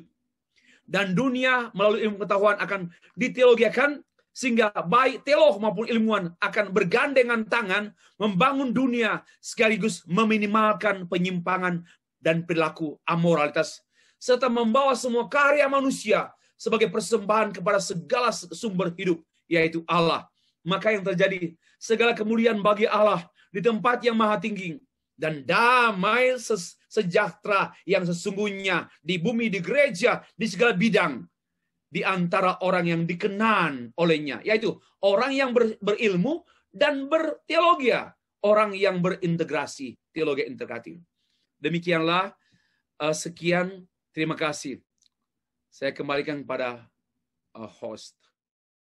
Dan dunia melalui ilmu pengetahuan akan diteologiakan sehingga baik teolog maupun ilmuwan akan bergandengan tangan membangun dunia sekaligus meminimalkan penyimpangan dan perilaku amoralitas serta membawa semua karya manusia sebagai persembahan kepada segala sumber hidup yaitu Allah. Maka yang terjadi segala kemuliaan bagi Allah di tempat yang maha tinggi dan damai sejahtera yang sesungguhnya di bumi, di gereja, di segala bidang di antara orang yang dikenan olehnya, yaitu orang yang ber, berilmu dan berteologi, ya. orang yang berintegrasi, teologi integratif. Demikianlah eh, sekian terima kasih. Saya kembalikan kepada eh, host.